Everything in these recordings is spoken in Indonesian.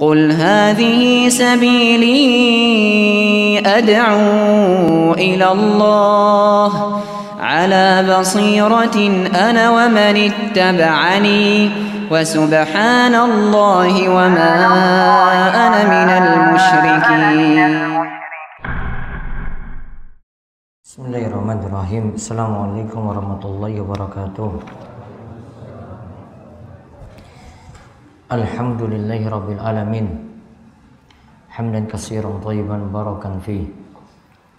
قل هذه سبيلي أدعو إلى الله على بصيرة أنا ومن اتبعني وسبحان الله وما أنا من المشركين بسم الله الرحمن الرحيم السلام عليكم ورحمة الله وبركاته Alhamdulillahi Rabbil Alamin Hamdan kasiran tayyiban barokan fi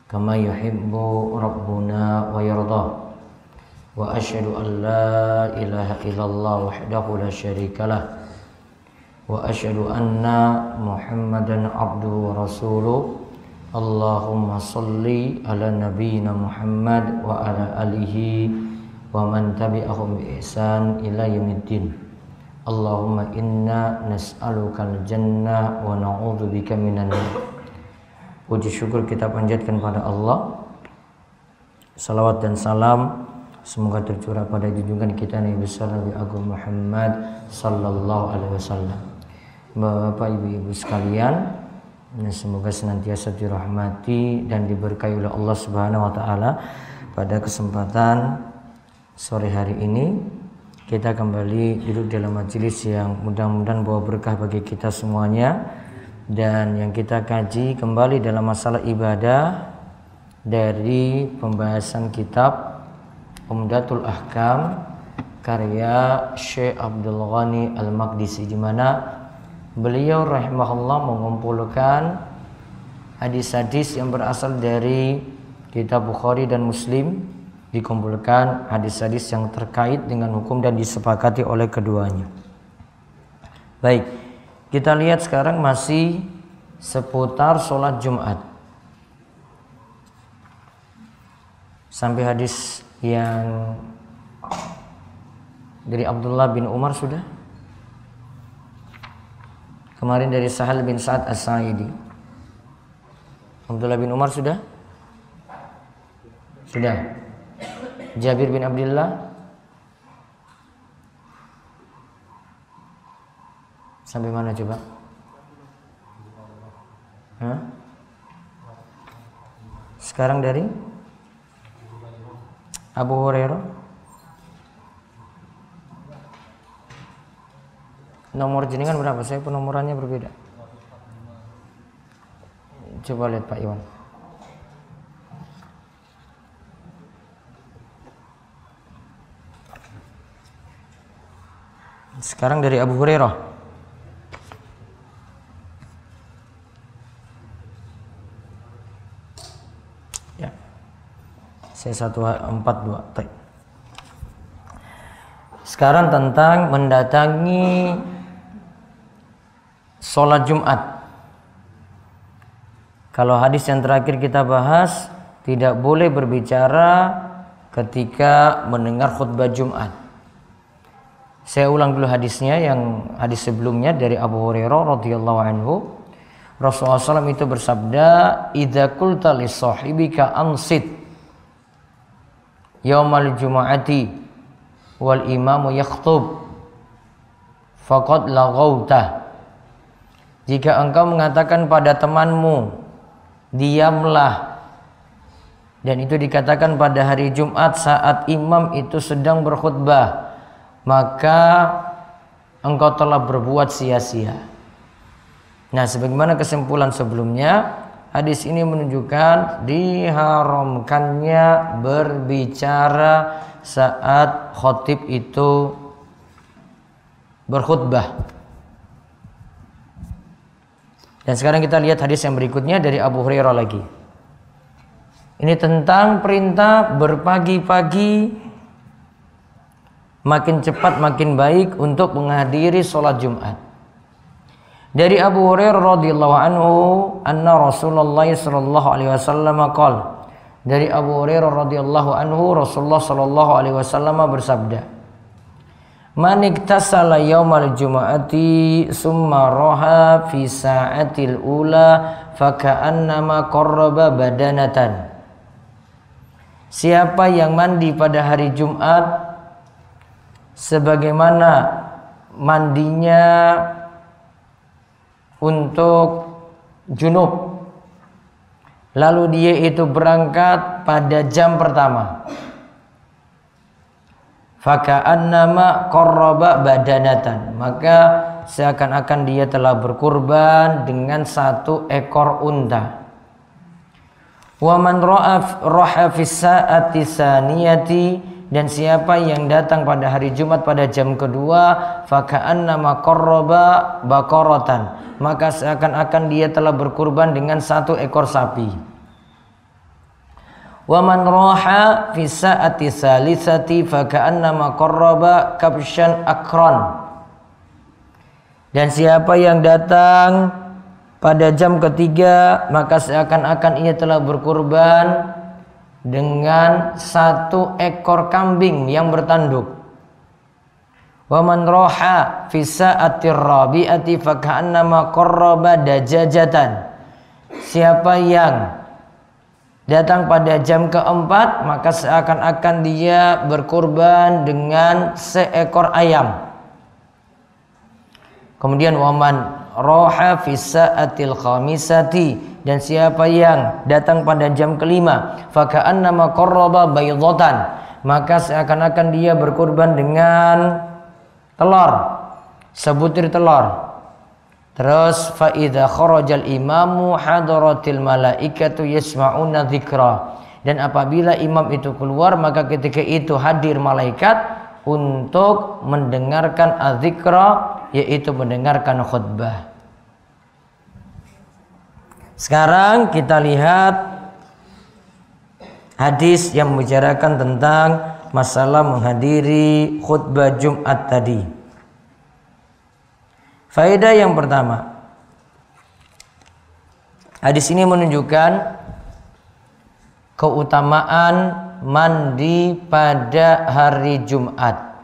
Kama yuhibbu Rabbuna wa yardah Wa ashadu an la ilaha illallah wahdahu la syarikalah Wa ashadu anna muhammadan abduhu rasuluh Allahumma salli ala nabiyina Muhammad wa ala alihi wa man tabi'ahum bi Allahumma inna nas'alukal jannah wa na'udhu bika minan Puji syukur kita panjatkan pada Allah. Salawat dan salam semoga tercurah pada junjungan kita Nabi besar Nabi Agung Muhammad sallallahu alaihi wasallam. Bapak Ibu-ibu sekalian, semoga senantiasa dirahmati dan diberkahi oleh Allah Subhanahu wa taala pada kesempatan sore hari ini kita kembali duduk dalam majelis yang mudah-mudahan bawa berkah bagi kita semuanya dan yang kita kaji kembali dalam masalah ibadah dari pembahasan kitab Umdatul Ahkam karya Syekh Abdul Ghani Al-Maqdisi di mana beliau rahimahullah mengumpulkan hadis-hadis yang berasal dari kitab Bukhari dan Muslim dikumpulkan hadis-hadis yang terkait dengan hukum dan disepakati oleh keduanya. Baik, kita lihat sekarang masih seputar sholat Jumat. Sampai hadis yang dari Abdullah bin Umar sudah? Kemarin dari Sahal bin Sa'ad As-Sa'idi. Abdullah bin Umar sudah? Sudah. Jabir bin Abdullah sampai mana coba? Hah? Sekarang dari Abu Hurairah Nomor jenengan berapa? Saya penomorannya berbeda. Coba lihat Pak Iwan. Sekarang dari Abu Hurairah. Ya. Saya satu empat dua. Taip. Sekarang tentang mendatangi sholat Jumat. Kalau hadis yang terakhir kita bahas tidak boleh berbicara ketika mendengar khutbah Jumat. Saya ulang dulu hadisnya yang hadis sebelumnya dari Abu Hurairah radhiyallahu anhu. Rasulullah SAW itu bersabda, "Idza qulta li sahibika ansit yaumal jumu'ati wal imamu yakhthub faqad laghawta." Jika engkau mengatakan pada temanmu, diamlah dan itu dikatakan pada hari Jumat saat imam itu sedang berkhutbah maka engkau telah berbuat sia-sia. Nah, sebagaimana kesimpulan sebelumnya, hadis ini menunjukkan diharamkannya berbicara saat khotib itu berkhutbah. Dan sekarang kita lihat hadis yang berikutnya dari Abu Hurairah lagi. Ini tentang perintah berpagi-pagi makin cepat makin baik untuk menghadiri sholat Jumat. Dari Abu Hurairah radhiyallahu anhu, anna Rasulullah sallallahu alaihi wasallam qala. Dari Abu Hurairah radhiyallahu anhu, Rasulullah sallallahu alaihi wasallam bersabda, Man iktasala yaumal jum'ati summa roha fi sa'atil ula faka'annama qarraba badanatan. Siapa yang mandi pada hari Jumat sebagaimana mandinya untuk junub lalu dia itu berangkat pada jam pertama nama korroba badanatan maka seakan-akan dia telah berkurban dengan satu ekor unta wa man ra'a raha sa'ati saniyati dan siapa yang datang pada hari Jumat pada jam kedua fakaan nama korroba bakorotan maka seakan-akan dia telah berkurban dengan satu ekor sapi waman roha fisa atisa lisati fakaan nama korroba kapshan akron dan siapa yang datang pada jam ketiga maka seakan-akan ia telah berkurban dengan satu ekor kambing yang bertanduk. Waman roha dajajatan. Siapa yang datang pada jam keempat maka seakan-akan dia berkorban dengan seekor ayam. Kemudian waman roha fisa atil khamisati dan siapa yang datang pada jam kelima fakaan nama korroba bayudotan maka seakan-akan dia berkorban dengan telur sebutir telur terus faida kharajal imamu hadaratil malaikatu yasmauna dzikra dan apabila imam itu keluar maka ketika itu hadir malaikat untuk mendengarkan azikra yaitu mendengarkan khutbah sekarang kita lihat hadis yang membicarakan tentang masalah menghadiri khutbah Jumat tadi. Faedah yang pertama. Hadis ini menunjukkan keutamaan mandi pada hari Jumat.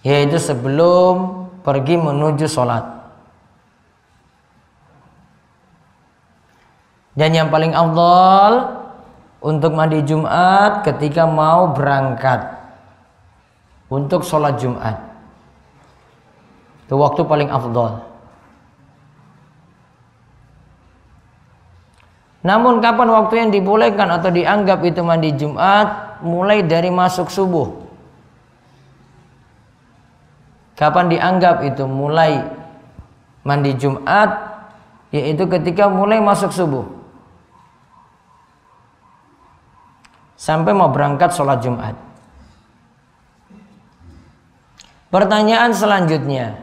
Yaitu sebelum pergi menuju sholat. Dan yang paling afdol untuk mandi Jumat ketika mau berangkat untuk sholat Jumat. Itu waktu paling afdol. Namun kapan waktu yang dibolehkan atau dianggap itu mandi Jumat mulai dari masuk subuh. Kapan dianggap itu mulai mandi Jumat yaitu ketika mulai masuk subuh sampai mau berangkat sholat Jumat. Pertanyaan selanjutnya,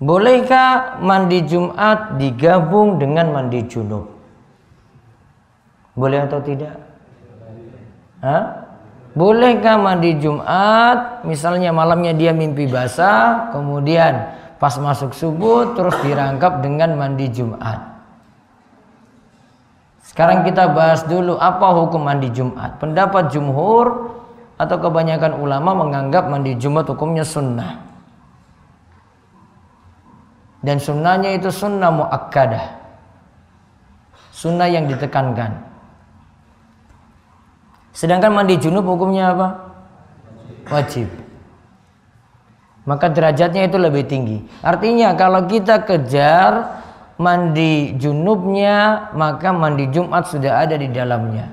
bolehkah mandi Jumat digabung dengan mandi junub? Boleh atau tidak? Hah? Bolehkah mandi Jumat, misalnya malamnya dia mimpi basah, kemudian pas masuk subuh terus dirangkap dengan mandi Jumat. Sekarang kita bahas dulu apa hukum mandi Jumat. Pendapat jumhur atau kebanyakan ulama menganggap mandi Jumat hukumnya sunnah. Dan sunnahnya itu sunnah muakkadah. Sunnah yang ditekankan. Sedangkan mandi junub hukumnya apa? Wajib. Maka derajatnya itu lebih tinggi. Artinya kalau kita kejar mandi junubnya, maka mandi Jumat sudah ada di dalamnya.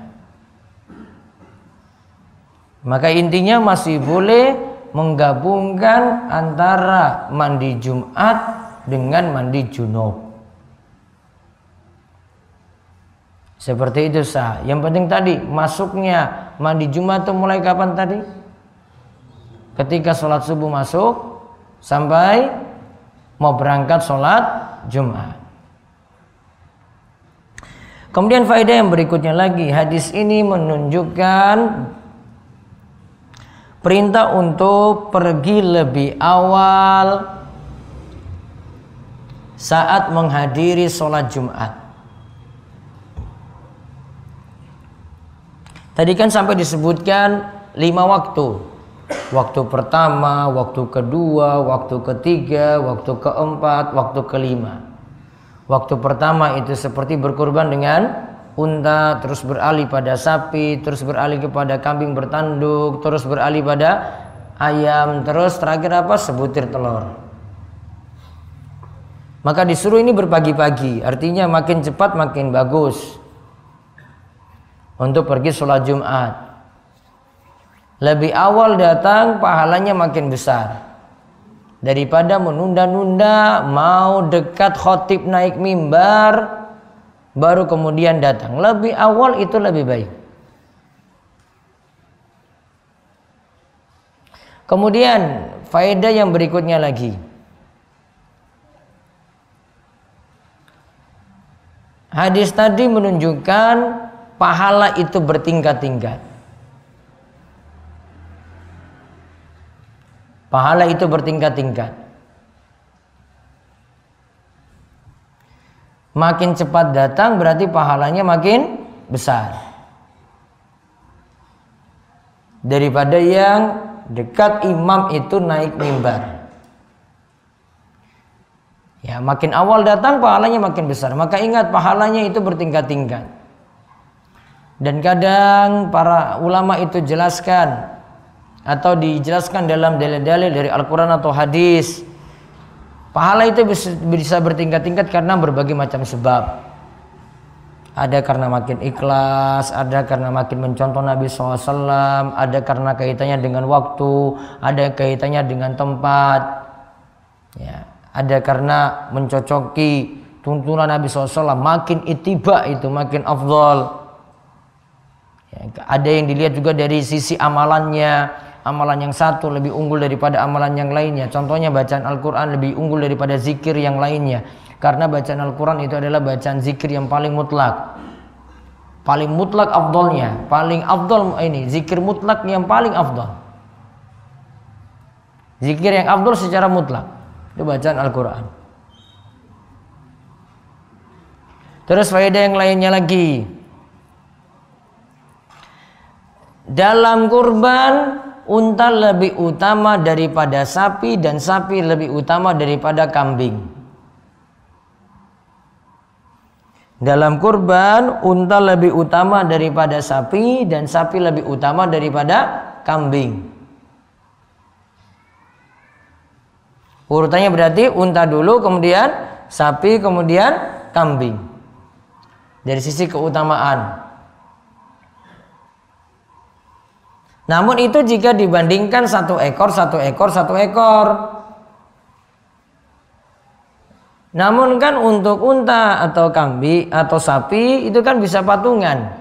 Maka intinya masih boleh menggabungkan antara mandi Jumat dengan mandi junub. Seperti itu sah. Yang penting tadi masuknya mandi Jumat itu mulai kapan tadi? Ketika sholat subuh masuk sampai mau berangkat sholat Jumat. Kemudian faedah yang berikutnya lagi hadis ini menunjukkan perintah untuk pergi lebih awal saat menghadiri sholat Jumat. Tadi kan sampai disebutkan lima waktu. Waktu pertama, waktu kedua, waktu ketiga, waktu keempat, waktu kelima. Waktu pertama itu seperti berkurban dengan unta, terus beralih pada sapi, terus beralih kepada kambing bertanduk, terus beralih pada ayam, terus terakhir apa? Sebutir telur. Maka disuruh ini berpagi-pagi, artinya makin cepat makin bagus untuk pergi sholat Jumat. Lebih awal datang pahalanya makin besar. Daripada menunda-nunda mau dekat khotib naik mimbar baru kemudian datang. Lebih awal itu lebih baik. Kemudian faedah yang berikutnya lagi. Hadis tadi menunjukkan pahala itu bertingkat-tingkat. Pahala itu bertingkat-tingkat. Makin cepat datang berarti pahalanya makin besar. Daripada yang dekat imam itu naik mimbar. Ya, makin awal datang pahalanya makin besar. Maka ingat pahalanya itu bertingkat-tingkat. Dan kadang para ulama itu jelaskan atau dijelaskan dalam dalil-dalil dari Al-Quran atau hadis. Pahala itu bisa bertingkat-tingkat karena berbagai macam sebab. Ada karena makin ikhlas, ada karena makin mencontoh Nabi SAW, ada karena kaitannya dengan waktu, ada kaitannya dengan tempat. Ya, ada karena mencocoki tuntunan Nabi SAW, makin itiba itu makin afdol. Ya, ada yang dilihat juga dari sisi amalannya, amalan yang satu lebih unggul daripada amalan yang lainnya. Contohnya bacaan Al-Qur'an lebih unggul daripada zikir yang lainnya. Karena bacaan Al-Qur'an itu adalah bacaan zikir yang paling mutlak. Paling mutlak afdolnya, paling afdol ini zikir mutlak yang paling afdol. Zikir yang afdol secara mutlak itu bacaan Al-Qur'an. Terus faedah yang lainnya lagi, dalam kurban unta lebih utama daripada sapi dan sapi lebih utama daripada kambing. Dalam kurban unta lebih utama daripada sapi dan sapi lebih utama daripada kambing. Urutannya berarti unta dulu kemudian sapi kemudian kambing. Dari sisi keutamaan. Namun itu jika dibandingkan satu ekor, satu ekor, satu ekor. Namun kan untuk unta atau kambing atau sapi itu kan bisa patungan.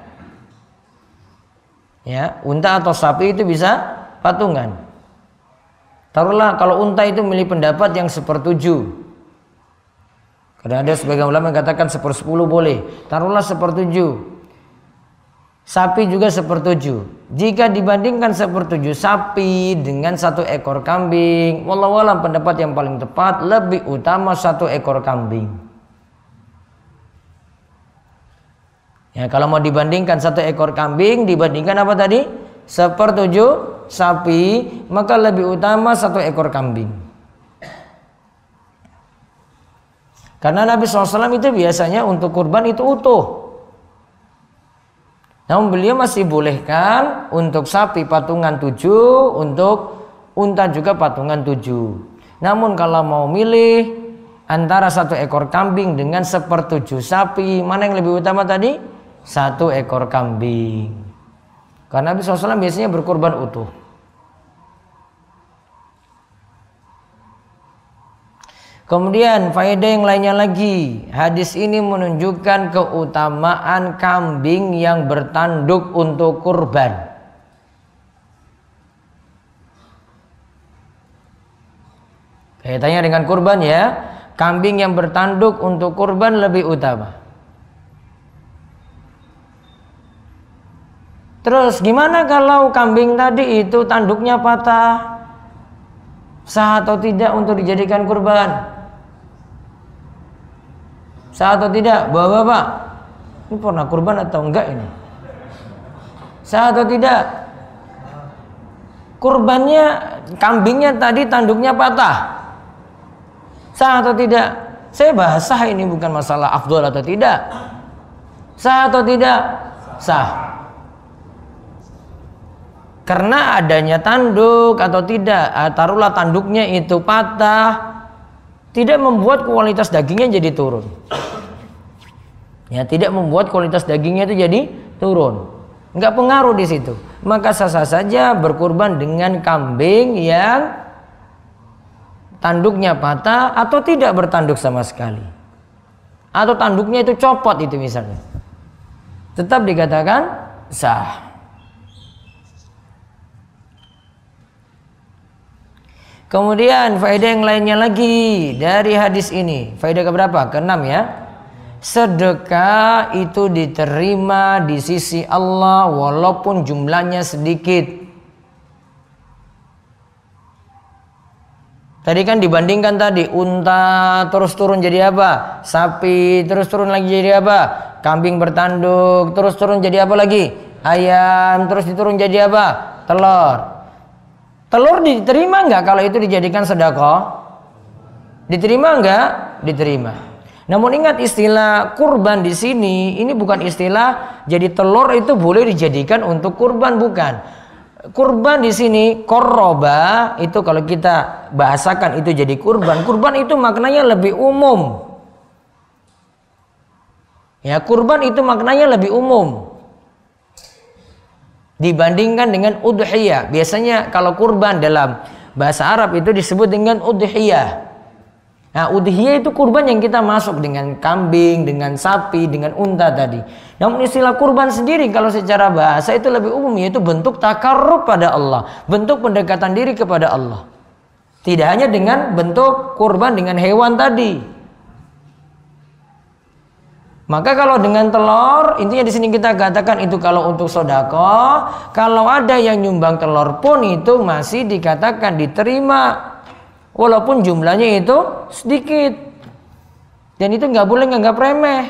Ya, unta atau sapi itu bisa patungan. Taruhlah kalau unta itu milih pendapat yang sepertuju. Karena ada sebagian ulama yang katakan sepersepuluh boleh. Taruhlah sepertuju. Sapi juga sepertujuh. Jika dibandingkan sepertujuh sapi dengan satu ekor kambing, walau alam pendapat yang paling tepat lebih utama satu ekor kambing. Ya, kalau mau dibandingkan satu ekor kambing dibandingkan apa tadi? Sepertujuh sapi, maka lebih utama satu ekor kambing. Karena Nabi SAW itu biasanya untuk kurban itu utuh. Namun beliau masih bolehkan untuk sapi patungan tujuh, untuk unta juga patungan tujuh. Namun kalau mau milih antara satu ekor kambing dengan sepertujuh sapi, mana yang lebih utama tadi? Satu ekor kambing. Karena Nabi SAW biasanya berkorban utuh. Kemudian faedah yang lainnya lagi, hadis ini menunjukkan keutamaan kambing yang bertanduk untuk kurban. Kaitannya dengan kurban ya, kambing yang bertanduk untuk kurban lebih utama. Terus gimana kalau kambing tadi itu tanduknya patah? Sah atau tidak untuk dijadikan kurban? Sah atau tidak? Bapak-bapak, ini pernah kurban atau enggak ini? Sah atau tidak? Kurbannya, kambingnya tadi tanduknya patah. Sah atau tidak? Saya bahas sah ini bukan masalah afdol atau tidak. Sah atau tidak? Sah. Karena adanya tanduk atau tidak, ah, taruhlah tanduknya itu patah, tidak membuat kualitas dagingnya jadi turun. Ya, tidak membuat kualitas dagingnya itu jadi turun. nggak pengaruh di situ. Maka sah-sah saja berkurban dengan kambing yang tanduknya patah atau tidak bertanduk sama sekali. Atau tanduknya itu copot itu misalnya. Tetap dikatakan sah. Kemudian faedah yang lainnya lagi dari hadis ini. Faedah ke berapa? Ke Keenam ya. Sedekah itu diterima di sisi Allah walaupun jumlahnya sedikit. Tadi kan dibandingkan tadi unta terus turun jadi apa? Sapi terus turun lagi jadi apa? Kambing bertanduk terus turun jadi apa lagi? Ayam terus diturun jadi apa? Telur. Telur diterima enggak kalau itu dijadikan sedekah? Diterima enggak? Diterima. Namun ingat istilah kurban di sini ini bukan istilah jadi telur itu boleh dijadikan untuk kurban bukan. Kurban di sini koroba itu kalau kita bahasakan itu jadi kurban. Kurban itu maknanya lebih umum. Ya, kurban itu maknanya lebih umum dibandingkan dengan udhiyah. Biasanya kalau kurban dalam bahasa Arab itu disebut dengan udhiyah. Nah, udhiyah itu kurban yang kita masuk dengan kambing, dengan sapi, dengan unta tadi. Namun istilah kurban sendiri kalau secara bahasa itu lebih umum yaitu bentuk takarrub pada Allah, bentuk pendekatan diri kepada Allah. Tidak hanya dengan bentuk kurban dengan hewan tadi, maka kalau dengan telur, intinya di sini kita katakan itu kalau untuk sodako, kalau ada yang nyumbang telur pun itu masih dikatakan diterima, walaupun jumlahnya itu sedikit. Dan itu nggak boleh nggak remeh.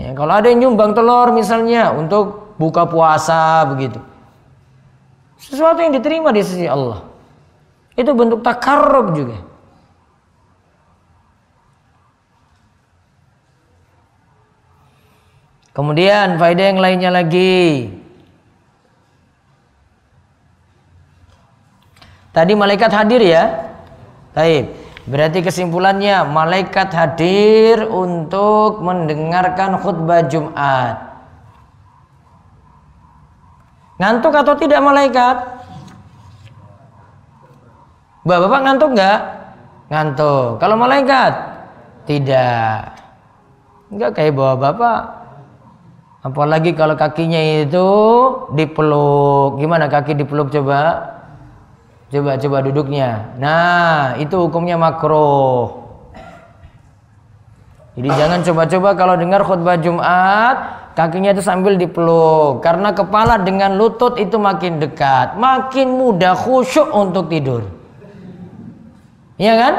Ya, kalau ada yang nyumbang telur misalnya untuk buka puasa begitu, sesuatu yang diterima di sisi Allah, itu bentuk takarub juga. Kemudian faedah yang lainnya lagi. Tadi malaikat hadir ya. Baik. Berarti kesimpulannya malaikat hadir untuk mendengarkan khutbah Jumat. Ngantuk atau tidak malaikat? Bapak-bapak ngantuk nggak? Ngantuk. Kalau malaikat? Tidak. Enggak kayak bawa bapak Apalagi kalau kakinya itu dipeluk. Gimana kaki dipeluk coba? Coba coba duduknya. Nah, itu hukumnya makruh. Jadi jangan coba-coba kalau dengar khutbah Jumat kakinya itu sambil dipeluk karena kepala dengan lutut itu makin dekat, makin mudah khusyuk untuk tidur. Iya kan?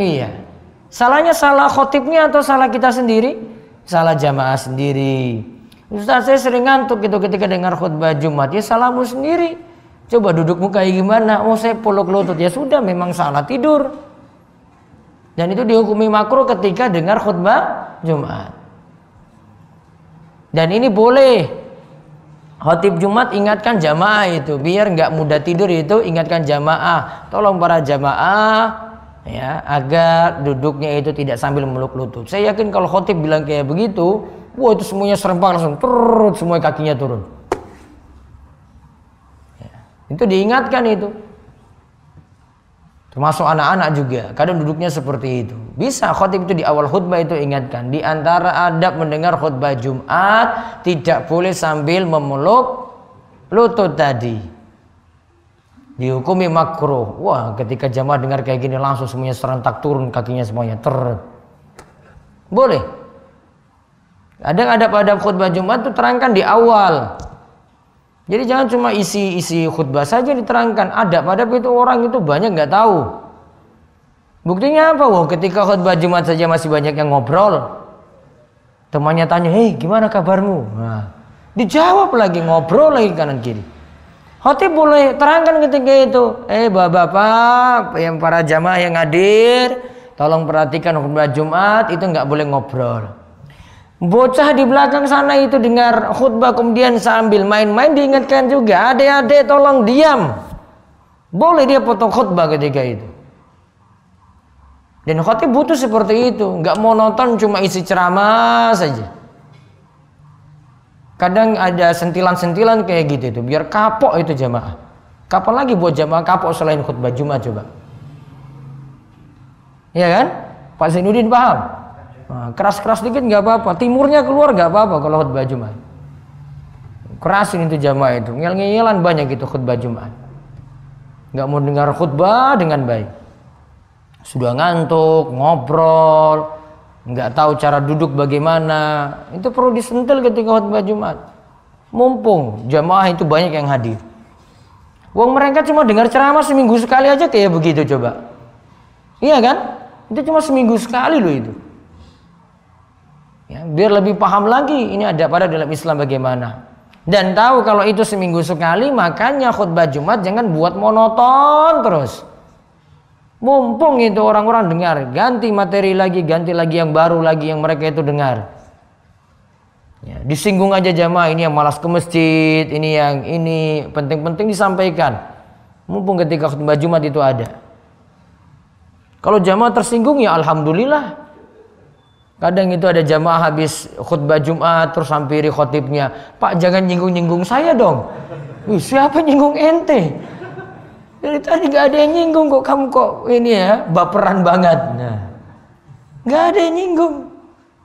Iya. Salahnya salah khotibnya atau salah kita sendiri? Salah jamaah sendiri. Ustaz saya sering ngantuk gitu ketika dengar khutbah Jumat. Ya salamu sendiri. Coba dudukmu kayak gimana? Oh saya polok lutut. Ya sudah memang salah tidur. Dan itu dihukumi makruh ketika dengar khutbah Jumat. Dan ini boleh. Khotib Jumat ingatkan jamaah itu. Biar nggak mudah tidur itu ingatkan jamaah. Tolong para jamaah ya agar duduknya itu tidak sambil meluk lutut. Saya yakin kalau khotib bilang kayak begitu, Wah itu semuanya serempak langsung turun, semua kakinya turun. Ya. Itu diingatkan itu. Termasuk anak-anak juga, kadang duduknya seperti itu. Bisa khotib itu di awal khutbah itu ingatkan. Di antara adab mendengar khutbah Jumat, tidak boleh sambil memeluk lutut tadi dihukumi makruh. Wah, ketika jamaah dengar kayak gini langsung semuanya serentak turun kakinya semuanya ter. Boleh. Ada ada pada khutbah Jumat itu terangkan di awal. Jadi jangan cuma isi-isi khutbah saja diterangkan. Ada pada itu orang itu banyak nggak tahu. Buktinya apa? Wah ketika khutbah Jumat saja masih banyak yang ngobrol. Temannya tanya, hei gimana kabarmu? Nah, dijawab lagi, ngobrol lagi kanan kiri. Hati boleh terangkan ketika itu. Eh bapak-bapak, yang para jamaah yang hadir, tolong perhatikan khutbah Jumat itu nggak boleh ngobrol. Bocah di belakang sana itu dengar khutbah kemudian sambil main-main diingatkan juga adik-adik tolong diam. Boleh dia potong khutbah ketika itu. Dan khotib butuh seperti itu, nggak nonton cuma isi ceramah saja. Kadang ada sentilan-sentilan kayak gitu itu, biar kapok itu jamaah. Kapan lagi buat jamaah kapok selain khutbah Jumat coba? Ya kan? Pak Zainuddin paham? Nah, keras-keras dikit nggak apa-apa timurnya keluar nggak apa-apa kalau khutbah Jumat kerasin itu jamaah itu ngel-ngelan banyak gitu khutbah Jumat nggak mau dengar khutbah dengan baik sudah ngantuk ngobrol nggak tahu cara duduk bagaimana itu perlu disentil ketika khutbah Jumat mumpung jamaah itu banyak yang hadir uang mereka cuma dengar ceramah seminggu sekali aja kayak begitu coba iya kan itu cuma seminggu sekali loh itu ya, biar lebih paham lagi ini ada pada dalam Islam bagaimana dan tahu kalau itu seminggu sekali makanya khutbah Jumat jangan buat monoton terus mumpung itu orang-orang dengar ganti materi lagi ganti lagi yang baru lagi yang mereka itu dengar ya, disinggung aja jamaah ini yang malas ke masjid ini yang ini penting-penting disampaikan mumpung ketika khutbah Jumat itu ada kalau jamaah tersinggung ya Alhamdulillah Kadang itu ada jamaah habis khutbah Jumat terus hampiri khotibnya. Pak jangan nyinggung-nyinggung saya dong. siapa nyinggung ente? Dari tadi gak ada yang nyinggung kok kamu kok ini ya baperan banget. Nah, gak ada yang nyinggung.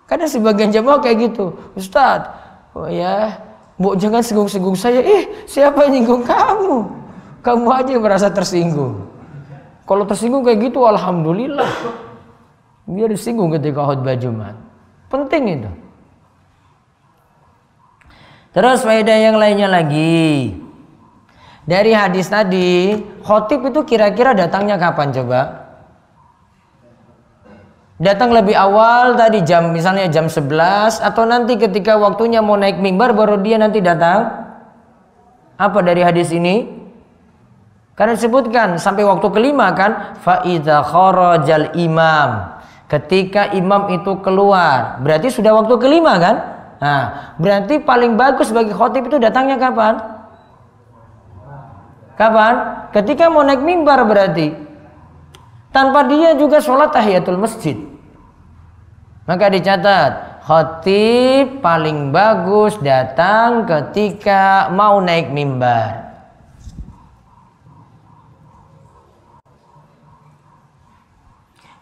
karena sebagian jamaah kayak gitu. Ustadz, oh ya, bu jangan singgung-singgung saya. ih siapa yang nyinggung kamu? Kamu aja yang merasa tersinggung. Kalau tersinggung kayak gitu, alhamdulillah. Dia disinggung ketika khutbah Jumat. Penting itu. Terus faedah yang lainnya lagi. Dari hadis tadi, khotib itu kira-kira datangnya kapan coba? Datang lebih awal tadi jam misalnya jam 11 atau nanti ketika waktunya mau naik mimbar baru dia nanti datang? Apa dari hadis ini? Karena disebutkan sampai waktu kelima kan faida kharajal imam. Ketika imam itu keluar, berarti sudah waktu kelima kan? Nah, berarti paling bagus bagi khotib itu datangnya kapan? Kapan? Ketika mau naik mimbar berarti. Tanpa dia juga sholat tahiyatul masjid. Maka dicatat, khotib paling bagus datang ketika mau naik mimbar.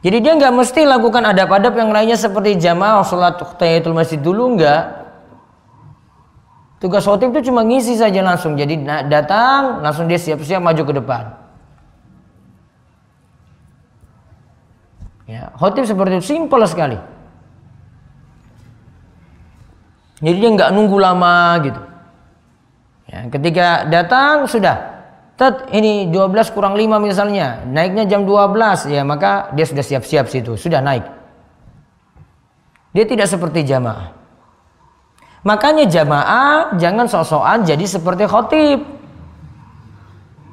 Jadi dia nggak mesti lakukan adab-adab yang lainnya seperti jamaah sholat tahiyatul masjid dulu nggak. Tugas khotib itu cuma ngisi saja langsung. Jadi datang langsung dia siap-siap maju ke depan. Ya, khotib seperti itu simpel sekali. Jadi dia nggak nunggu lama gitu. Ya, ketika datang sudah tet ini 12 kurang 5 misalnya, naiknya jam 12 ya maka dia sudah siap-siap situ, sudah naik. Dia tidak seperti jamaah. Makanya jamaah jangan sosokan jadi seperti khotib.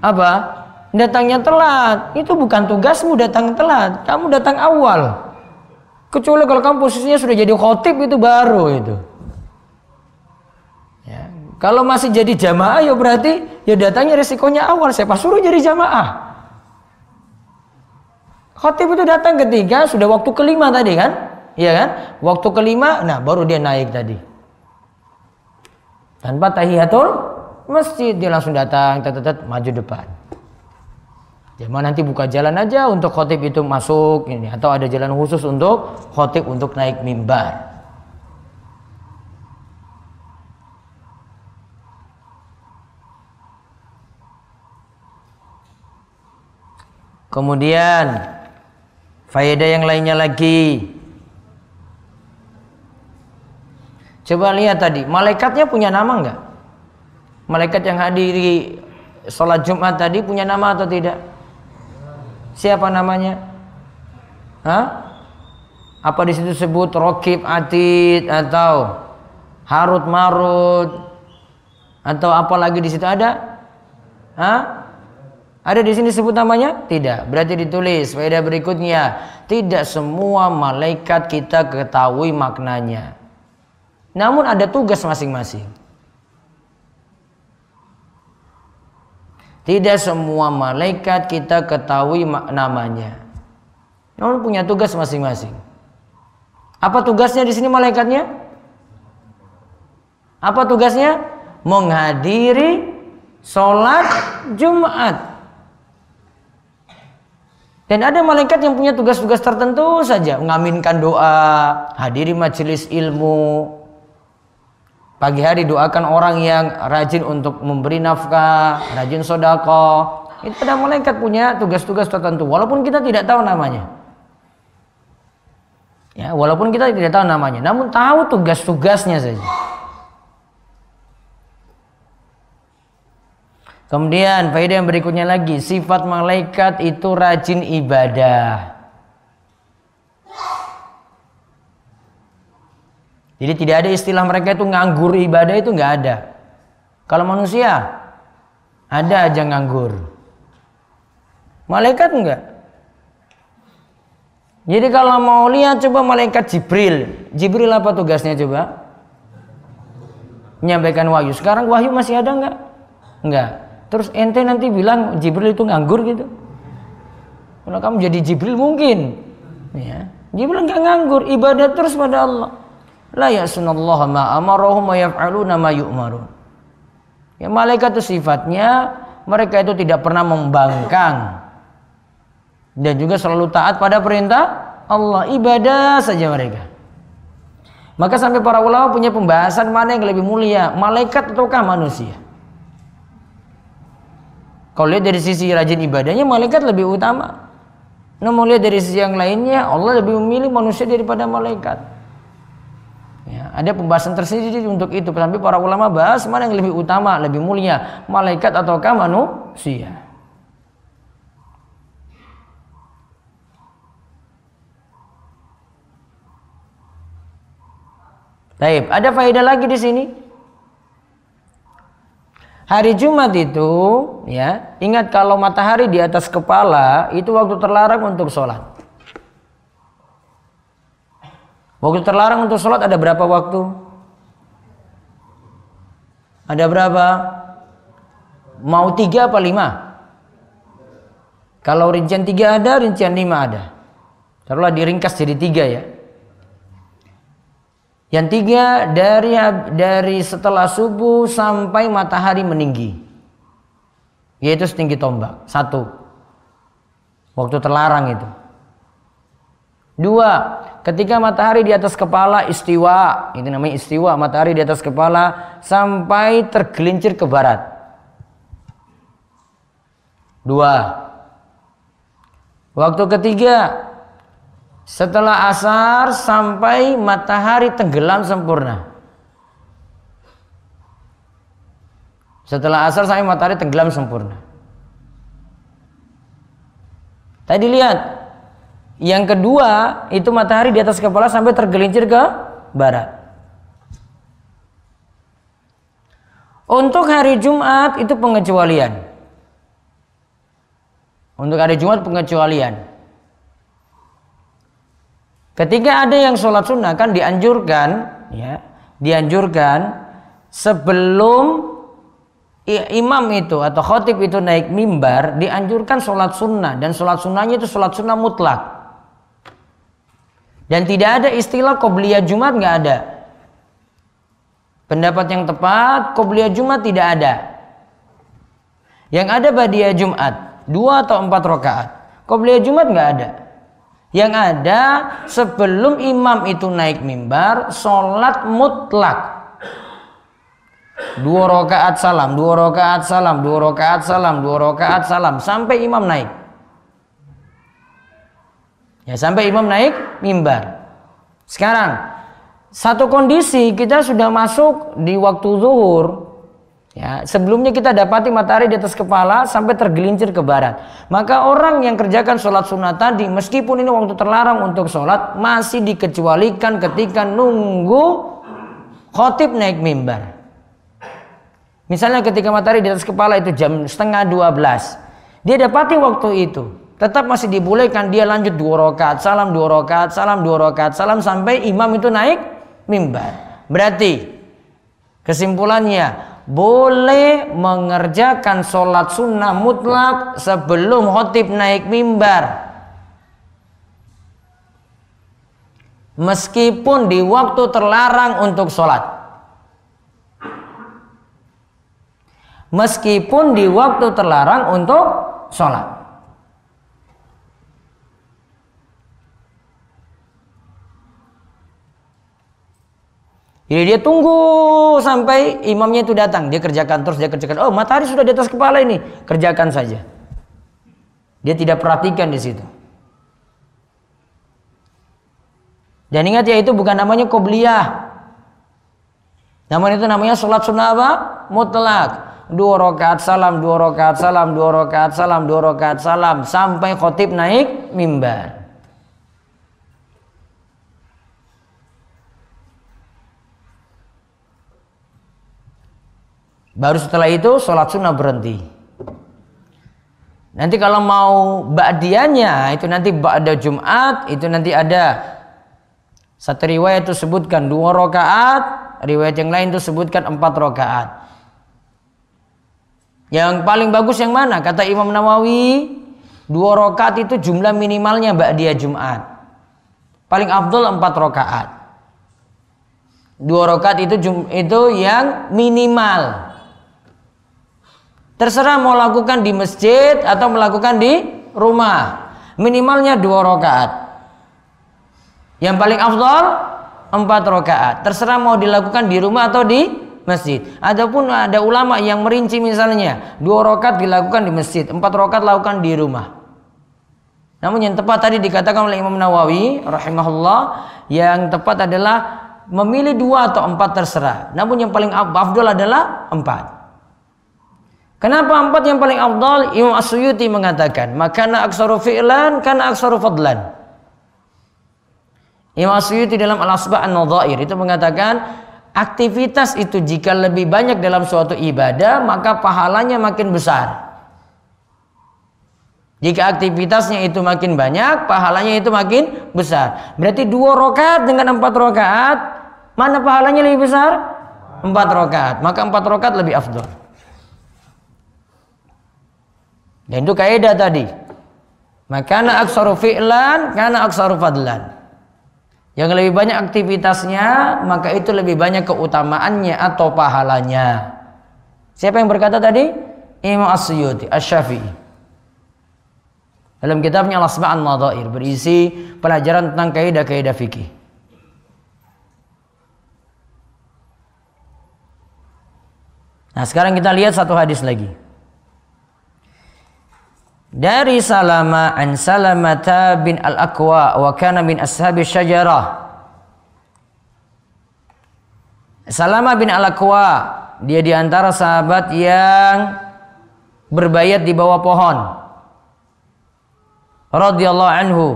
Apa? Datangnya telat. Itu bukan tugasmu datang telat. Kamu datang awal. Kecuali kalau kamu posisinya sudah jadi khotib itu baru itu. Kalau masih jadi jamaah ya berarti ya datangnya resikonya awal. Siapa suruh jadi jamaah? Khotib itu datang ketiga, sudah waktu kelima tadi kan? Iya kan? Waktu kelima, nah baru dia naik tadi. Tanpa tahiyatul masjid, dia langsung datang, tet, tet, maju depan. Jamaah nanti buka jalan aja untuk khotib itu masuk ini atau ada jalan khusus untuk khotib untuk naik mimbar. Kemudian faedah yang lainnya lagi. Coba lihat tadi, malaikatnya punya nama enggak? Malaikat yang hadiri sholat Jumat tadi punya nama atau tidak? Siapa namanya? Hah? Apa di situ sebut Rokib Atid atau Harut Marut atau apalagi di situ ada? Hah? Ada di sini sebut namanya? Tidak. Berarti ditulis faedah berikutnya. Tidak semua malaikat kita ketahui maknanya. Namun ada tugas masing-masing. Tidak semua malaikat kita ketahui namanya. Namun punya tugas masing-masing. Apa tugasnya di sini malaikatnya? Apa tugasnya? Menghadiri sholat Jumat. Dan ada malaikat yang punya tugas-tugas tertentu saja, mengaminkan doa, hadiri majelis ilmu. Pagi hari doakan orang yang rajin untuk memberi nafkah, rajin sodako. Itu ada malaikat punya tugas-tugas tertentu, walaupun kita tidak tahu namanya. Ya, walaupun kita tidak tahu namanya, namun tahu tugas-tugasnya saja. Kemudian faedah yang berikutnya lagi, sifat malaikat itu rajin ibadah. Jadi tidak ada istilah mereka itu nganggur ibadah itu nggak ada. Kalau manusia ada aja nganggur. Malaikat enggak. Jadi kalau mau lihat coba malaikat Jibril. Jibril apa tugasnya coba? Menyampaikan wahyu. Sekarang wahyu masih ada enggak? Enggak. Terus ente nanti bilang Jibril itu nganggur gitu. Kalau kamu jadi Jibril mungkin. Ya. Jibril enggak nganggur, ibadah terus pada Allah. La yasunallaha ma amarahu ma yaf'aluna ma yu'marun. Ya malaikat itu sifatnya mereka itu tidak pernah membangkang dan juga selalu taat pada perintah Allah ibadah saja mereka. Maka sampai para ulama punya pembahasan mana yang lebih mulia, malaikat ataukah manusia? Kalau lihat dari sisi rajin ibadahnya malaikat lebih utama. Namun lihat dari sisi yang lainnya Allah lebih memilih manusia daripada malaikat. Ya, ada pembahasan tersendiri untuk itu. Tapi para ulama bahas mana yang lebih utama, lebih mulia, malaikat ataukah manusia. Taib. Ada faedah lagi di sini Hari Jumat itu, ya, ingat kalau matahari di atas kepala itu waktu terlarang untuk sholat. Waktu terlarang untuk sholat ada berapa waktu? Ada berapa? Mau tiga apa lima? Kalau rincian tiga ada, rincian lima ada. Taruhlah diringkas jadi tiga ya. Yang tiga dari dari setelah subuh sampai matahari meninggi. Yaitu setinggi tombak. Satu. Waktu terlarang itu. Dua, ketika matahari di atas kepala istiwa, itu namanya istiwa, matahari di atas kepala sampai tergelincir ke barat. Dua. Waktu ketiga setelah asar sampai matahari tenggelam sempurna. Setelah asar sampai matahari tenggelam sempurna. Tadi lihat, yang kedua itu matahari di atas kepala sampai tergelincir ke barat. Untuk hari Jumat itu pengecualian. Untuk hari Jumat pengecualian. Ketika ada yang sholat sunnah kan dianjurkan, ya, dianjurkan sebelum imam itu atau khotib itu naik mimbar dianjurkan sholat sunnah dan sholat sunnahnya itu sholat sunnah mutlak dan tidak ada istilah qobliyah jumat nggak ada pendapat yang tepat qobliyah jumat tidak ada yang ada badia jumat dua atau empat rakaat qobliyah jumat nggak ada yang ada sebelum imam itu naik mimbar, sholat mutlak. Dua rakaat salam, dua rakaat salam, dua rakaat salam, dua rakaat salam, sampai imam naik. Ya sampai imam naik mimbar. Sekarang satu kondisi kita sudah masuk di waktu zuhur, Ya, sebelumnya kita dapati matahari di atas kepala sampai tergelincir ke barat. Maka orang yang kerjakan sholat sunnah tadi, meskipun ini waktu terlarang untuk sholat, masih dikecualikan ketika nunggu khotib naik mimbar. Misalnya ketika matahari di atas kepala itu jam setengah belas, Dia dapati waktu itu. Tetap masih dibolehkan dia lanjut dua rakaat, salam dua rakaat, salam dua rakaat, salam sampai imam itu naik mimbar. Berarti kesimpulannya boleh mengerjakan sholat sunnah mutlak sebelum khotib naik mimbar meskipun di waktu terlarang untuk sholat meskipun di waktu terlarang untuk sholat Jadi dia tunggu sampai imamnya itu datang. Dia kerjakan terus, dia kerjakan. Oh matahari sudah di atas kepala ini. Kerjakan saja. Dia tidak perhatikan di situ. Dan ingat ya itu bukan namanya kobliyah. Namanya itu namanya sholat sunnah apa? Mutlak. Dua rakaat salam, dua rakaat salam, dua rakaat salam, dua rakaat salam. Sampai khotib naik mimbar. Baru setelah itu sholat sunnah berhenti. Nanti kalau mau ba'diannya itu nanti ba'da Jumat itu nanti ada satu riwayat itu sebutkan dua rakaat, riwayat yang lain itu sebutkan empat rakaat. Yang paling bagus yang mana? Kata Imam Nawawi, dua rakaat itu jumlah minimalnya ba'diyah Jumat. Paling afdol empat rakaat. Dua rakaat itu itu yang minimal. Terserah mau lakukan di masjid atau melakukan di rumah. Minimalnya dua rakaat. Yang paling afdol empat rakaat. Terserah mau dilakukan di rumah atau di masjid. Adapun ada ulama yang merinci misalnya dua rakaat dilakukan di masjid, empat rakaat lakukan di rumah. Namun yang tepat tadi dikatakan oleh Imam Nawawi rahimahullah yang tepat adalah memilih dua atau empat terserah. Namun yang paling afdol adalah empat. Kenapa empat yang paling afdal? Imam Asyuyuti mengatakan, makana aksaru fi'lan karena aksaru fadlan. Imam Asyuyuti dalam Al-Asba' An-Nadhair itu mengatakan, aktivitas itu jika lebih banyak dalam suatu ibadah, maka pahalanya makin besar. Jika aktivitasnya itu makin banyak, pahalanya itu makin besar. Berarti dua rokaat dengan empat rokaat, mana pahalanya lebih besar? Empat rokaat. Maka empat rokaat lebih afdol. Dan itu kaidah tadi. ana aksaru fi'lan, kana aksaru fadlan. Yang lebih banyak aktivitasnya, maka itu lebih banyak keutamaannya atau pahalanya. Siapa yang berkata tadi? Imam As-Suyuti, Asy-Syafi'i. Dalam kitabnya Al-Asma'an Nadhair berisi pelajaran tentang kaidah-kaidah fikih. Nah, sekarang kita lihat satu hadis lagi dari Salama an Salamata bin Al-Aqwa wa kana min ashabi syajarah. Salama bin Al-Aqwa dia di antara sahabat yang berbayat di bawah pohon. Radhiyallahu anhu.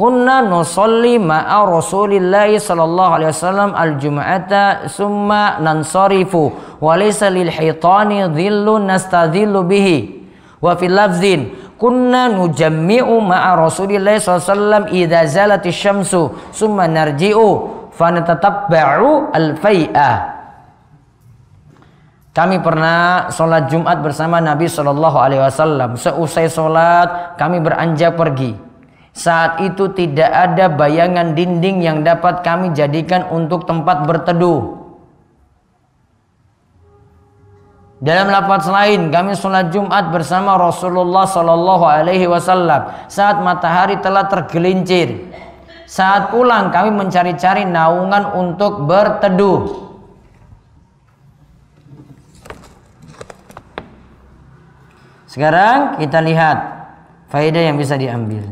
Kunna nusalli ma'a Rasulillah sallallahu alaihi wasallam al-jum'ata summa nansarifu wa laysa lil haitani dhillun nastadhillu bihi. Wa fil lafzin kunna nujammi'u ma'a rasulillahi sallallahu idza zalatish syamsu summa narji'u natatabba'u al-fai'ah. Kami pernah sholat Jumat bersama Nabi Shallallahu Alaihi Wasallam. Seusai sholat, kami beranjak pergi. Saat itu tidak ada bayangan dinding yang dapat kami jadikan untuk tempat berteduh. Dalam lafaz lain, kami sholat Jumat bersama Rasulullah Shallallahu Alaihi Wasallam saat matahari telah tergelincir. Saat pulang kami mencari-cari naungan untuk berteduh. Sekarang kita lihat faedah yang bisa diambil.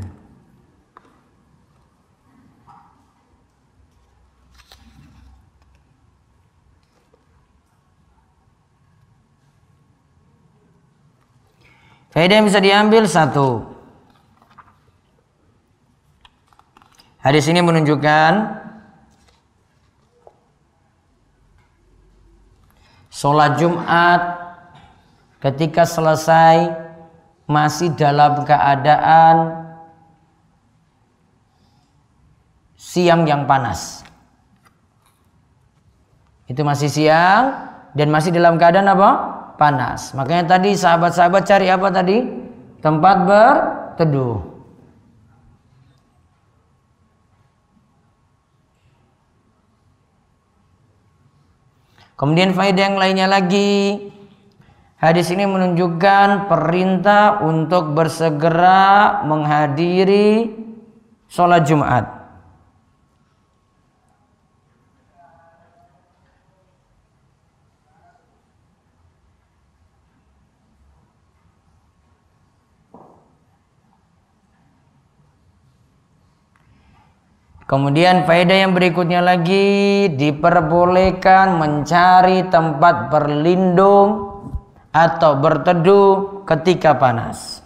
Faedah yang bisa diambil satu. Hadis ini menunjukkan sholat Jumat ketika selesai masih dalam keadaan siang yang panas. Itu masih siang dan masih dalam keadaan apa? panas. Makanya tadi sahabat-sahabat cari apa tadi? Tempat berteduh. Kemudian faedah yang lainnya lagi. Hadis ini menunjukkan perintah untuk bersegera menghadiri sholat Jumat. Kemudian faedah yang berikutnya lagi diperbolehkan mencari tempat berlindung atau berteduh ketika panas.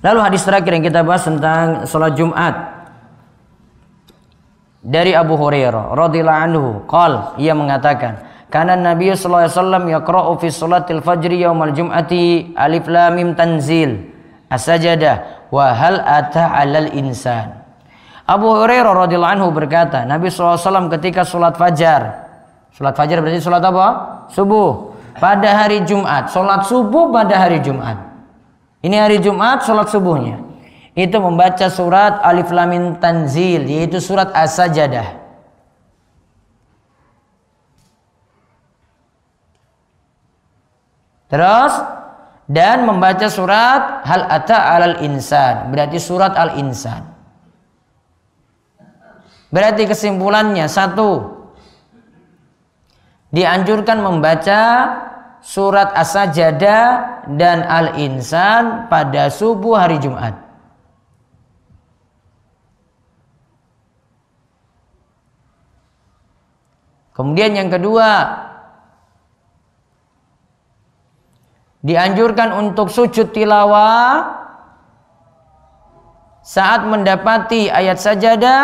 Lalu hadis terakhir yang kita bahas tentang sholat Jumat dari Abu Hurairah radhiyallahu anhu, qol ia mengatakan, karena Nabi sallallahu alaihi wasallam yaqra'u fi salatil fajri yaumal jum'ati alif lam mim tanzil as wahal wa hal ata 'alal insan. Abu Hurairah radhiyallahu anhu berkata, Nabi SAW ketika salat fajar, Salat fajar berarti salat apa? Subuh. Pada hari Jumat, Salat subuh pada hari Jumat. Ini hari Jumat, Salat subuhnya. Itu membaca surat Alif Lamin Tanzil, yaitu surat as sajdah Terus dan membaca surat hal ata al insan berarti surat al insan berarti kesimpulannya satu dianjurkan membaca surat as-sajadah dan al insan pada subuh hari Jumat kemudian yang kedua dianjurkan untuk sujud tilawah saat mendapati ayat sajadah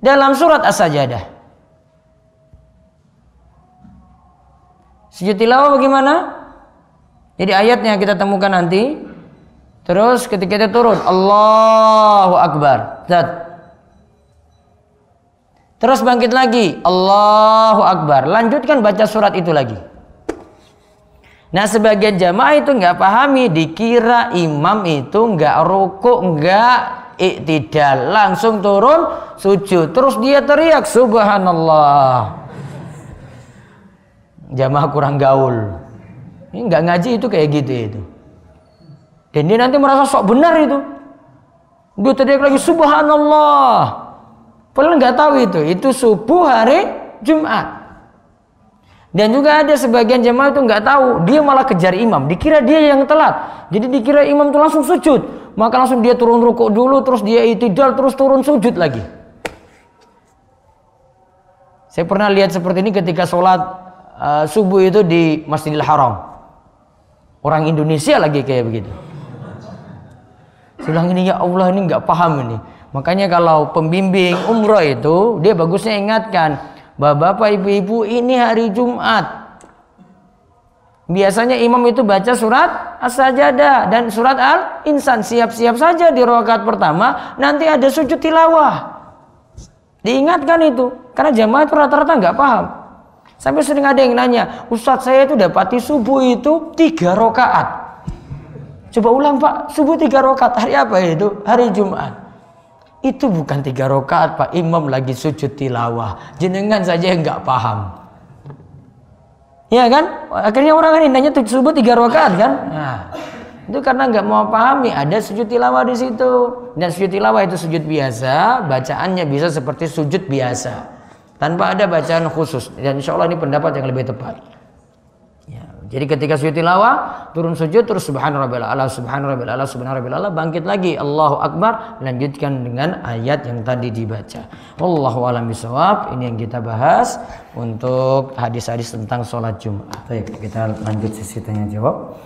dalam surat as-sajadah. Sujud tilawah bagaimana? Jadi ayatnya kita temukan nanti. Terus ketika itu turun, Allahu Akbar. Zat. Terus bangkit lagi, Allahu Akbar. Lanjutkan baca surat itu lagi. Nah sebagian jamaah itu nggak pahami, dikira imam itu nggak rukuk, nggak iktidal, langsung turun sujud, terus dia teriak subhanallah. Jamaah kurang gaul, ini nggak ngaji itu kayak gitu itu. Dan dia nanti merasa sok benar itu. Dia teriak lagi subhanallah. Padahal nggak tahu itu, itu subuh hari Jumat. Dan juga ada sebagian jemaah itu nggak tahu, dia malah kejar imam, dikira dia yang telat. Jadi dikira imam itu langsung sujud, maka langsung dia turun rukuk dulu, terus dia itidal, terus turun sujud lagi. Saya pernah lihat seperti ini ketika sholat uh, subuh itu di Masjidil Haram. Orang Indonesia lagi kayak begitu. Sudah ini ya Allah ini nggak paham ini. Makanya kalau pembimbing umroh itu dia bagusnya ingatkan Bapak-bapak, ibu-ibu, ini hari Jumat. Biasanya imam itu baca surat As-Sajadah dan surat Al-Insan. Siap-siap saja di rakaat pertama, nanti ada sujud tilawah. Diingatkan itu, karena jamaah itu rata-rata nggak paham. Sampai sering ada yang nanya, Ustadz saya itu dapati subuh itu tiga rokaat. Coba ulang Pak, subuh tiga rokaat hari apa itu? Hari Jumat. Itu bukan tiga rakaat Pak Imam lagi sujud tilawah. Jenengan saja yang nggak paham. Ya kan? Akhirnya orang ini nanya subuh tiga rakaat kan? Nah, itu karena nggak mau pahami ada sujud tilawah di situ. Dan sujud tilawah itu sujud biasa, bacaannya bisa seperti sujud biasa tanpa ada bacaan khusus. Dan insya Allah ini pendapat yang lebih tepat. Jadi ketika sujud tilawah, turun sujud terus subhanallah ala subhanallah ala subhanallah ala bangkit lagi Allahu akbar lanjutkan dengan ayat yang tadi dibaca. Wallahu alam bisawab. Ini yang kita bahas untuk hadis-hadis tentang sholat Jumat. Baik, kita lanjut sesi tanya jawab.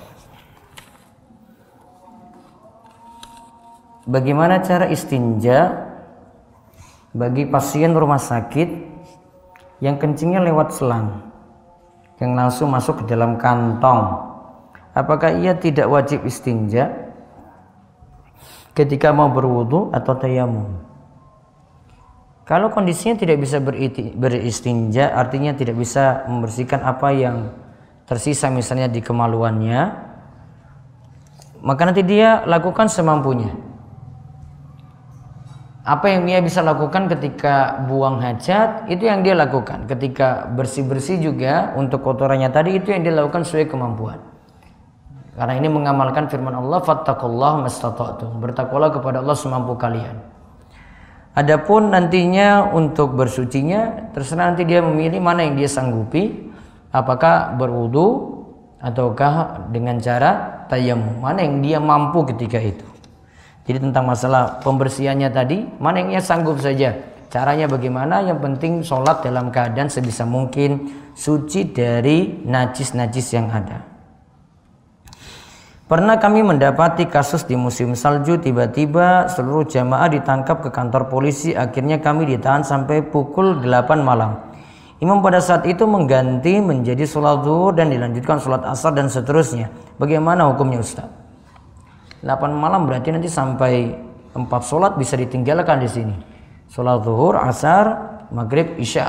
Bagaimana cara istinja bagi pasien rumah sakit yang kencingnya lewat selang? yang langsung masuk ke dalam kantong. Apakah ia tidak wajib istinja ketika mau berwudu atau tayamum? Kalau kondisinya tidak bisa beristinja, artinya tidak bisa membersihkan apa yang tersisa misalnya di kemaluannya, maka nanti dia lakukan semampunya apa yang dia bisa lakukan ketika buang hajat itu yang dia lakukan ketika bersih-bersih juga untuk kotorannya tadi itu yang dia lakukan sesuai kemampuan karena ini mengamalkan firman Allah fattakullah mastata'tum bertakwalah kepada Allah semampu kalian adapun nantinya untuk bersucinya terserah nanti dia memilih mana yang dia sanggupi apakah berwudu ataukah dengan cara tayamum mana yang dia mampu ketika itu jadi tentang masalah pembersihannya tadi, mana yang sanggup saja. Caranya bagaimana? Yang penting sholat dalam keadaan sebisa mungkin suci dari najis-najis yang ada. Pernah kami mendapati kasus di musim Salju tiba-tiba seluruh jamaah ditangkap ke kantor polisi akhirnya kami ditahan sampai pukul 8 malam. Imam pada saat itu mengganti menjadi sholat zuhur dan dilanjutkan sholat asar dan seterusnya. Bagaimana hukumnya Ustaz? 8 malam berarti nanti sampai 4 sholat bisa ditinggalkan di sini. Sholat zuhur, asar, maghrib, isya.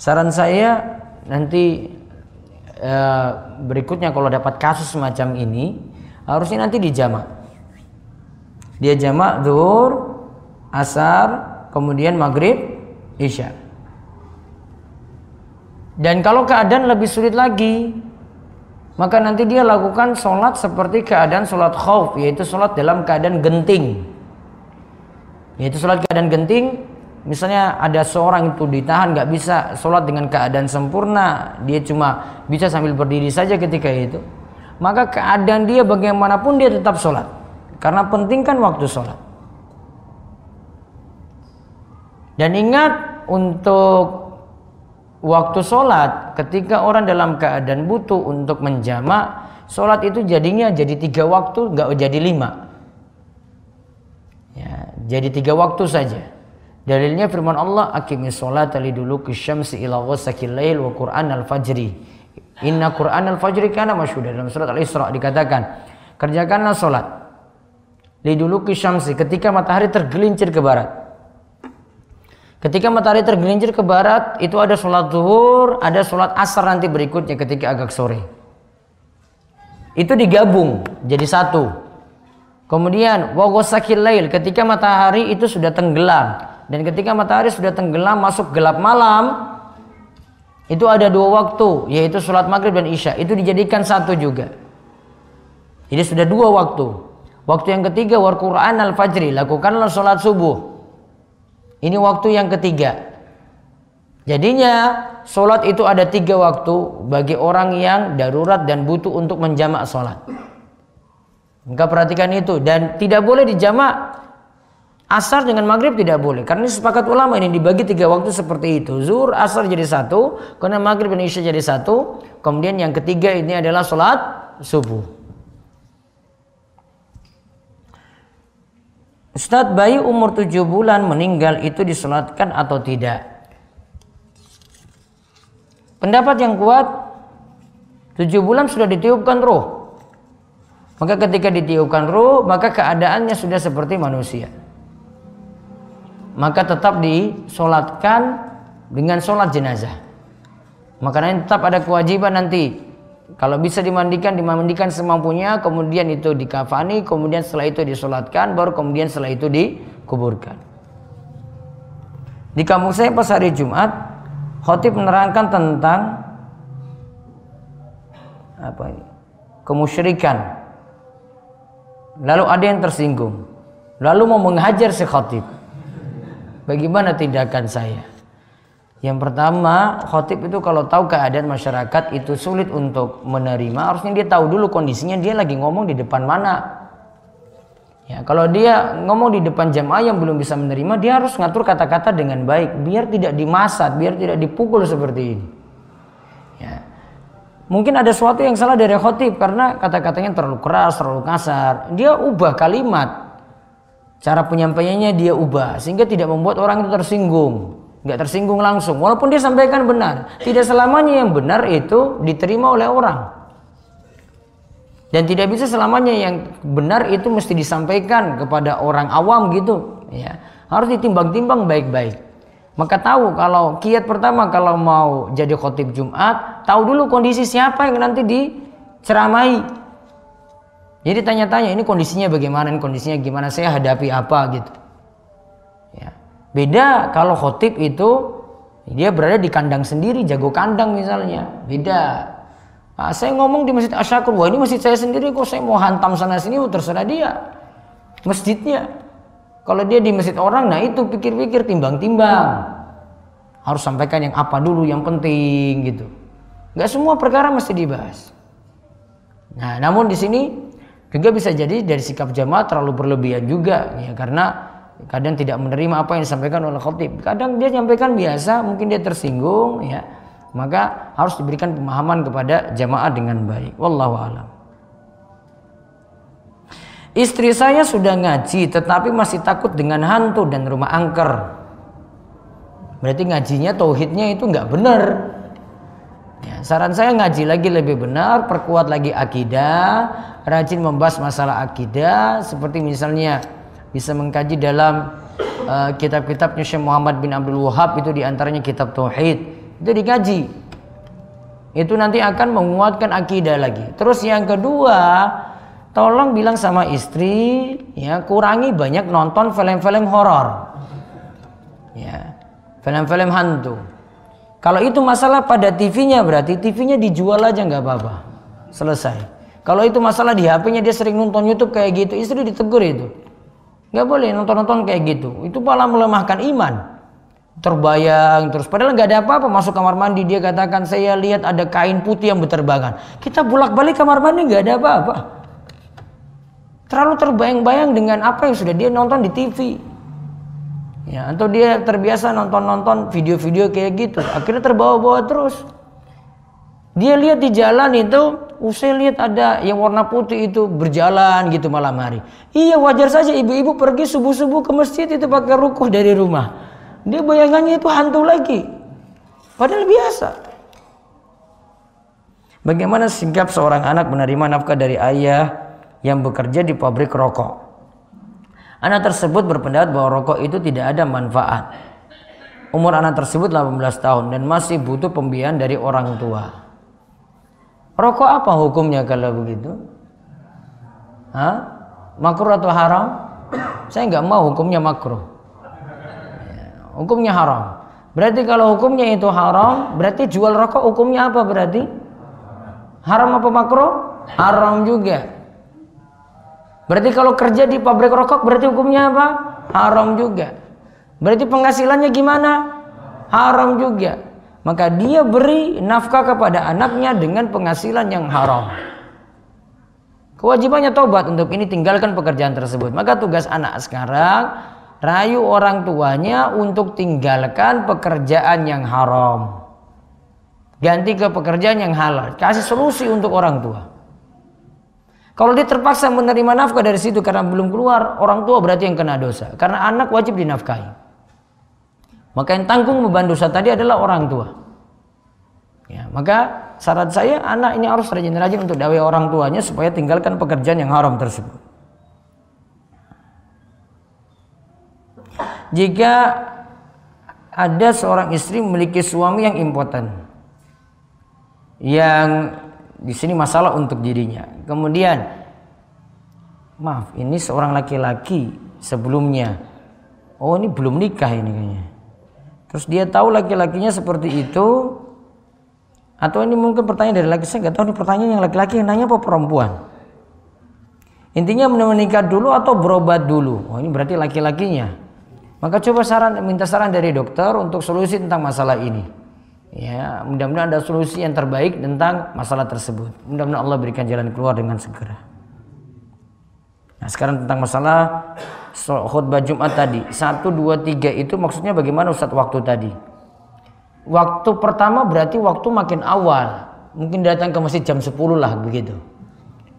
Saran saya nanti e, berikutnya kalau dapat kasus semacam ini harusnya nanti dijamak. Dia jamak zuhur, asar, kemudian maghrib, isya. Dan kalau keadaan lebih sulit lagi, maka nanti dia lakukan sholat seperti keadaan sholat khauf yaitu sholat dalam keadaan genting yaitu sholat keadaan genting misalnya ada seorang itu ditahan nggak bisa sholat dengan keadaan sempurna dia cuma bisa sambil berdiri saja ketika itu maka keadaan dia bagaimanapun dia tetap sholat karena pentingkan waktu sholat dan ingat untuk waktu sholat ketika orang dalam keadaan butuh untuk menjamak sholat itu jadinya jadi tiga waktu nggak jadi lima ya, jadi tiga waktu saja dalilnya firman Allah akimis sholat tali dulu kisyamsi ila wasakil lail wa quran al fajri inna quran al fajri karena masyhur dalam surat al isra dikatakan kerjakanlah sholat dulu syamsi ketika matahari tergelincir ke barat Ketika matahari tergelincir ke barat, itu ada sholat zuhur, ada sholat asar nanti berikutnya ketika agak sore. Itu digabung jadi satu. Kemudian wagosakil lail ketika matahari itu sudah tenggelam dan ketika matahari sudah tenggelam masuk gelap malam itu ada dua waktu yaitu sholat maghrib dan isya itu dijadikan satu juga. Jadi sudah dua waktu. Waktu yang ketiga war Quran al fajri lakukanlah sholat subuh ini waktu yang ketiga. Jadinya sholat itu ada tiga waktu bagi orang yang darurat dan butuh untuk menjamak sholat. Maka perhatikan itu dan tidak boleh dijamak asar dengan maghrib tidak boleh karena sepakat ulama ini dibagi tiga waktu seperti itu zuhur asar jadi satu karena maghrib dan isya jadi satu kemudian yang ketiga ini adalah sholat subuh Ustadz bayi umur 7 bulan meninggal itu disolatkan atau tidak? Pendapat yang kuat 7 bulan sudah ditiupkan roh. Maka ketika ditiupkan roh, maka keadaannya sudah seperti manusia. Maka tetap disolatkan dengan solat jenazah. Makanya tetap ada kewajiban nanti kalau bisa dimandikan, dimandikan semampunya, kemudian itu dikafani, kemudian setelah itu disolatkan, baru kemudian setelah itu dikuburkan. Di kampung saya pas hari Jumat, khotib menerangkan tentang apa ini? Kemusyrikan. Lalu ada yang tersinggung. Lalu mau menghajar si khotib. Bagaimana tindakan saya? Yang pertama, khotib itu kalau tahu keadaan masyarakat itu sulit untuk menerima, harusnya dia tahu dulu kondisinya dia lagi ngomong di depan mana. Ya, kalau dia ngomong di depan jamaah yang belum bisa menerima, dia harus ngatur kata-kata dengan baik, biar tidak dimasat, biar tidak dipukul seperti ini. Ya. Mungkin ada sesuatu yang salah dari khotib karena kata-katanya terlalu keras, terlalu kasar. Dia ubah kalimat. Cara penyampaiannya dia ubah sehingga tidak membuat orang itu tersinggung nggak tersinggung langsung walaupun dia sampaikan benar tidak selamanya yang benar itu diterima oleh orang dan tidak bisa selamanya yang benar itu mesti disampaikan kepada orang awam gitu ya harus ditimbang-timbang baik-baik maka tahu kalau kiat pertama kalau mau jadi khotib Jumat tahu dulu kondisi siapa yang nanti diceramai jadi tanya-tanya ini kondisinya bagaimana ini kondisinya gimana saya hadapi apa gitu Beda kalau khotib itu dia berada di kandang sendiri, jago kandang misalnya. Beda. Nah, saya ngomong di Masjid Asyakur, wah ini masjid saya sendiri kok saya mau hantam sana sini oh, terserah dia. Masjidnya. Kalau dia di masjid orang, nah itu pikir-pikir timbang-timbang. Harus sampaikan yang apa dulu yang penting gitu. Gak semua perkara mesti dibahas. Nah, namun di sini juga bisa jadi dari sikap jamaah terlalu berlebihan juga ya karena kadang tidak menerima apa yang disampaikan oleh khotib kadang dia menyampaikan biasa mungkin dia tersinggung ya maka harus diberikan pemahaman kepada jamaah dengan baik wallahu alam Istri saya sudah ngaji tetapi masih takut dengan hantu dan rumah angker. Berarti ngajinya tauhidnya itu nggak benar. Ya, saran saya ngaji lagi lebih benar, perkuat lagi akidah, rajin membahas masalah akidah seperti misalnya bisa mengkaji dalam kitab eh, kitab-kitabnya Syekh Muhammad bin Abdul Wahab itu diantaranya kitab Tauhid itu dikaji itu nanti akan menguatkan akidah lagi terus yang kedua tolong bilang sama istri ya kurangi banyak nonton film-film horor ya film-film hantu kalau itu masalah pada TV-nya berarti TV-nya dijual aja nggak apa-apa selesai kalau itu masalah di HP-nya dia sering nonton YouTube kayak gitu istri ditegur itu nggak boleh nonton-nonton kayak gitu itu malah melemahkan iman terbayang terus padahal nggak ada apa-apa masuk kamar mandi dia katakan saya lihat ada kain putih yang berterbangan kita bolak-balik kamar mandi nggak ada apa-apa terlalu terbayang-bayang dengan apa yang sudah dia nonton di TV ya atau dia terbiasa nonton-nonton video-video kayak gitu akhirnya terbawa-bawa terus dia lihat di jalan itu, usai lihat ada yang warna putih itu berjalan gitu malam hari. Iya wajar saja ibu-ibu pergi subuh-subuh ke masjid itu pakai rukuh dari rumah. Dia bayangannya itu hantu lagi. Padahal biasa. Bagaimana sikap seorang anak menerima nafkah dari ayah yang bekerja di pabrik rokok? Anak tersebut berpendapat bahwa rokok itu tidak ada manfaat. Umur anak tersebut 18 tahun dan masih butuh pembiayaan dari orang tua. Rokok apa hukumnya kalau begitu? Hah? Makruh atau haram? Saya nggak mau hukumnya makruh. Ya, hukumnya haram. Berarti kalau hukumnya itu haram, berarti jual rokok hukumnya apa berarti? Haram apa makruh? Haram juga. Berarti kalau kerja di pabrik rokok berarti hukumnya apa? Haram juga. Berarti penghasilannya gimana? Haram juga maka dia beri nafkah kepada anaknya dengan penghasilan yang haram. Kewajibannya tobat untuk ini tinggalkan pekerjaan tersebut. Maka tugas anak sekarang rayu orang tuanya untuk tinggalkan pekerjaan yang haram. Ganti ke pekerjaan yang halal. Kasih solusi untuk orang tua. Kalau dia terpaksa menerima nafkah dari situ karena belum keluar, orang tua berarti yang kena dosa. Karena anak wajib dinafkahi. Maka yang tanggung beban dosa tadi adalah orang tua. Ya, maka syarat saya anak ini harus rajin-rajin untuk dakwah orang tuanya supaya tinggalkan pekerjaan yang haram tersebut. Jika ada seorang istri memiliki suami yang impoten, yang di sini masalah untuk dirinya. Kemudian, maaf, ini seorang laki-laki sebelumnya. Oh, ini belum nikah ini kayaknya Terus dia tahu laki-lakinya seperti itu. Atau ini mungkin pertanyaan dari laki saya nggak tahu ini pertanyaan yang laki-laki yang nanya apa perempuan. Intinya menikah dulu atau berobat dulu. Oh ini berarti laki-lakinya. Maka coba saran minta saran dari dokter untuk solusi tentang masalah ini. Ya, mudah-mudahan ada solusi yang terbaik tentang masalah tersebut. Mudah-mudahan Allah berikan jalan keluar dengan segera. Nah, sekarang tentang masalah khutbah Jumat tadi? Satu, dua, tiga itu maksudnya bagaimana Ustadz waktu tadi? Waktu pertama berarti waktu makin awal. Mungkin datang ke masjid jam 10 lah begitu.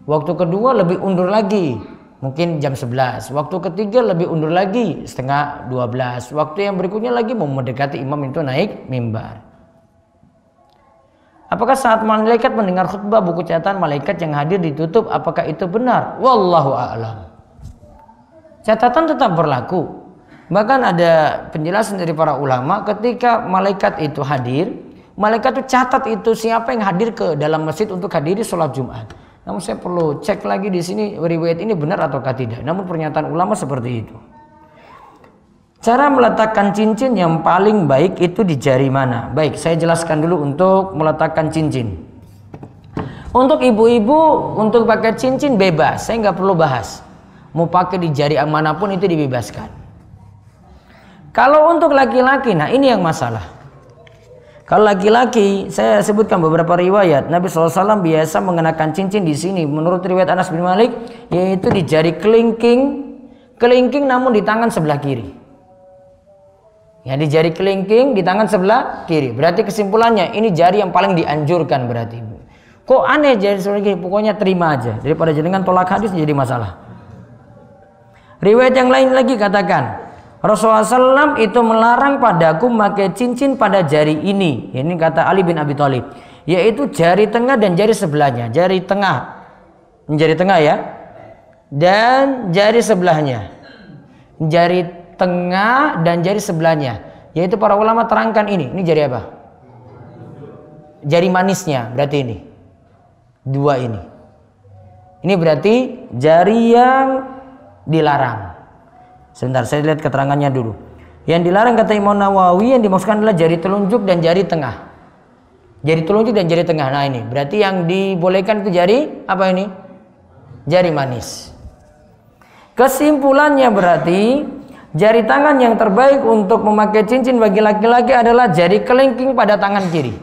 Waktu kedua lebih undur lagi. Mungkin jam 11. Waktu ketiga lebih undur lagi setengah 12. Waktu yang berikutnya lagi mau mendekati imam itu naik mimbar. Apakah saat malaikat mendengar khutbah buku catatan malaikat yang hadir ditutup apakah itu benar? Wallahu a'lam. Catatan tetap berlaku. Bahkan ada penjelasan dari para ulama ketika malaikat itu hadir, malaikat itu catat itu siapa yang hadir ke dalam masjid untuk hadiri sholat Jumat. Namun saya perlu cek lagi di sini riwayat ini benar atau tidak. Namun pernyataan ulama seperti itu. Cara meletakkan cincin yang paling baik itu di jari mana? Baik, saya jelaskan dulu untuk meletakkan cincin. Untuk ibu-ibu, untuk pakai cincin bebas, saya nggak perlu bahas mau pakai di jari manapun itu dibebaskan. Kalau untuk laki-laki, nah ini yang masalah. Kalau laki-laki, saya sebutkan beberapa riwayat. Nabi SAW biasa mengenakan cincin di sini. Menurut riwayat Anas bin Malik, yaitu di jari kelingking, kelingking namun di tangan sebelah kiri. Ya di jari kelingking di tangan sebelah kiri. Berarti kesimpulannya ini jari yang paling dianjurkan berarti. Kok aneh jari sebelah kiri? Pokoknya terima aja. Daripada jaringan tolak hadis jadi masalah. Riwayat yang lain lagi katakan, Rasulullah SAW itu melarang padaku memakai cincin pada jari ini. Ini kata Ali bin Abi Thalib, yaitu jari tengah dan jari sebelahnya. Jari tengah, jari tengah ya, dan jari sebelahnya, jari tengah dan jari sebelahnya. Yaitu para ulama terangkan ini. Ini jari apa? Jari manisnya berarti ini. Dua ini. Ini berarti jari yang dilarang. Sebentar, saya lihat keterangannya dulu. Yang dilarang kata Imam Nawawi yang dimaksudkan adalah jari telunjuk dan jari tengah. Jari telunjuk dan jari tengah. Nah ini berarti yang dibolehkan itu jari apa ini? Jari manis. Kesimpulannya berarti jari tangan yang terbaik untuk memakai cincin bagi laki-laki adalah jari kelingking pada tangan kiri.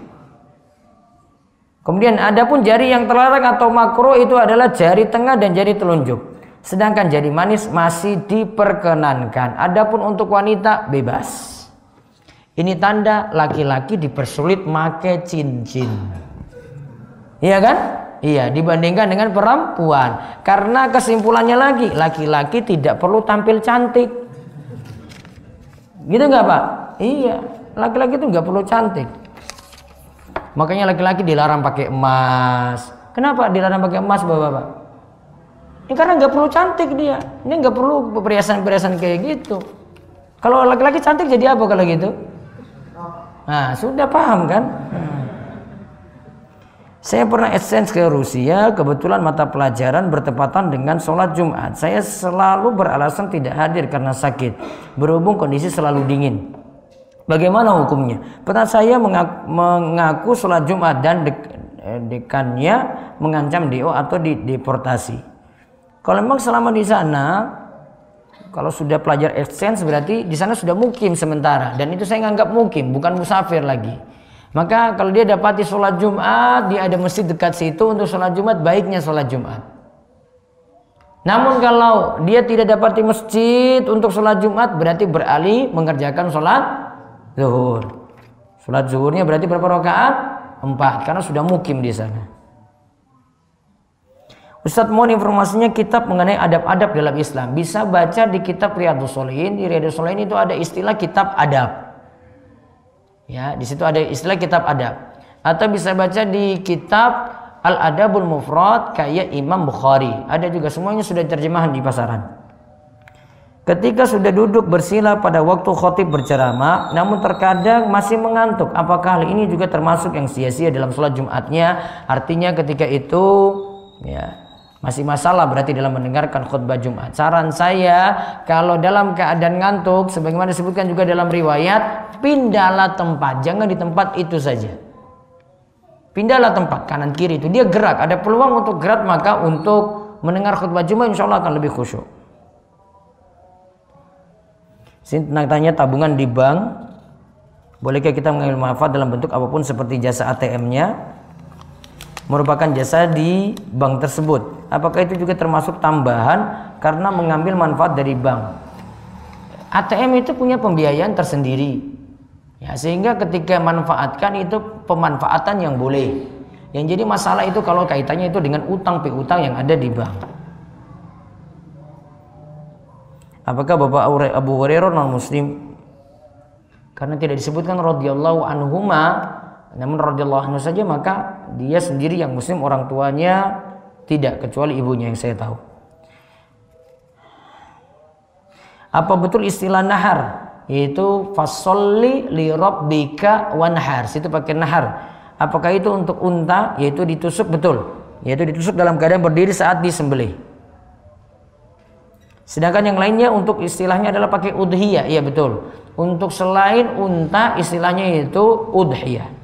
Kemudian adapun jari yang terlarang atau makro itu adalah jari tengah dan jari telunjuk. Sedangkan jadi manis masih diperkenankan. Adapun untuk wanita bebas. Ini tanda laki-laki dipersulit make cincin. Iya kan? Iya, dibandingkan dengan perempuan. Karena kesimpulannya lagi, laki-laki tidak perlu tampil cantik. Gitu nggak Pak? Iya, laki-laki itu nggak perlu cantik. Makanya laki-laki dilarang pakai emas. Kenapa dilarang pakai emas Bapak-Bapak? Ini ya, karena nggak perlu cantik dia. Ini nggak perlu perhiasan-perhiasan kayak gitu. Kalau laki-laki cantik jadi apa kalau gitu? Nah, sudah paham kan? Hmm. Saya pernah exchange ke Rusia, kebetulan mata pelajaran bertepatan dengan sholat Jumat. Saya selalu beralasan tidak hadir karena sakit, berhubung kondisi selalu dingin. Bagaimana hukumnya? Pernah saya mengaku, mengaku sholat Jumat dan dek, dekannya mengancam DO atau di deportasi. Kalau memang selama di sana, kalau sudah pelajar exchange berarti di sana sudah mukim sementara dan itu saya nganggap mukim, bukan musafir lagi. Maka kalau dia dapati sholat Jumat, dia ada masjid dekat situ untuk sholat Jumat, baiknya sholat Jumat. Namun kalau dia tidak dapati masjid untuk sholat Jumat, berarti beralih mengerjakan sholat zuhur. Sholat zuhurnya berarti berapa rakaat? Empat, karena sudah mukim di sana. Ustadz mohon informasinya kitab mengenai adab-adab dalam Islam. Bisa baca di kitab Riyadhus Shalihin. Di Riyadhus Shalihin itu ada istilah kitab adab. Ya, di situ ada istilah kitab adab. Atau bisa baca di kitab Al-Adabul Mufrad kayak Imam Bukhari. Ada juga semuanya sudah terjemahan di pasaran. Ketika sudah duduk bersila pada waktu khotib berceramah, namun terkadang masih mengantuk. Apakah hal ini juga termasuk yang sia-sia dalam sholat Jumatnya? Artinya ketika itu ya masih masalah berarti dalam mendengarkan khutbah Jumat. Saran saya kalau dalam keadaan ngantuk sebagaimana disebutkan juga dalam riwayat, pindahlah tempat, jangan di tempat itu saja. Pindahlah tempat kanan kiri itu dia gerak, ada peluang untuk gerak maka untuk mendengar khutbah Jumat insya Allah akan lebih khusyuk. Sini tentang tanya tabungan di bank, bolehkah kita mengambil manfaat dalam bentuk apapun seperti jasa ATM-nya? merupakan jasa di bank tersebut. Apakah itu juga termasuk tambahan karena mengambil manfaat dari bank? ATM itu punya pembiayaan tersendiri. Ya, sehingga ketika manfaatkan itu pemanfaatan yang boleh. Yang jadi masalah itu kalau kaitannya itu dengan utang piutang yang ada di bank. Apakah Bapak Abu Hurairah non muslim? Karena tidak disebutkan radhiyallahu anhuma namun radhiyallahu anhu saja maka dia sendiri yang muslim orang tuanya tidak kecuali ibunya yang saya tahu. Apa betul istilah nahar? Yaitu fasolli li rabbika wanhar. Situ pakai nahar. Apakah itu untuk unta? Yaitu ditusuk betul. Yaitu ditusuk dalam keadaan berdiri saat disembelih. Sedangkan yang lainnya untuk istilahnya adalah pakai udhiyah. Iya betul. Untuk selain unta istilahnya itu udhiyah.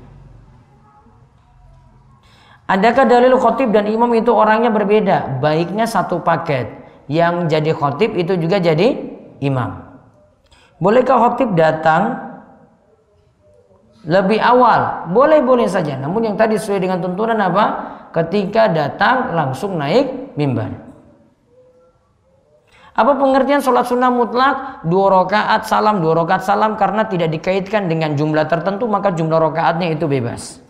Adakah dalil khotib dan imam itu orangnya berbeda? Baiknya satu paket. Yang jadi khotib itu juga jadi imam. Bolehkah khotib datang lebih awal? Boleh-boleh saja. Namun yang tadi sesuai dengan tuntunan apa? Ketika datang langsung naik mimbar. Apa pengertian sholat sunnah mutlak? Dua rakaat salam, dua rakaat salam karena tidak dikaitkan dengan jumlah tertentu maka jumlah rakaatnya itu bebas.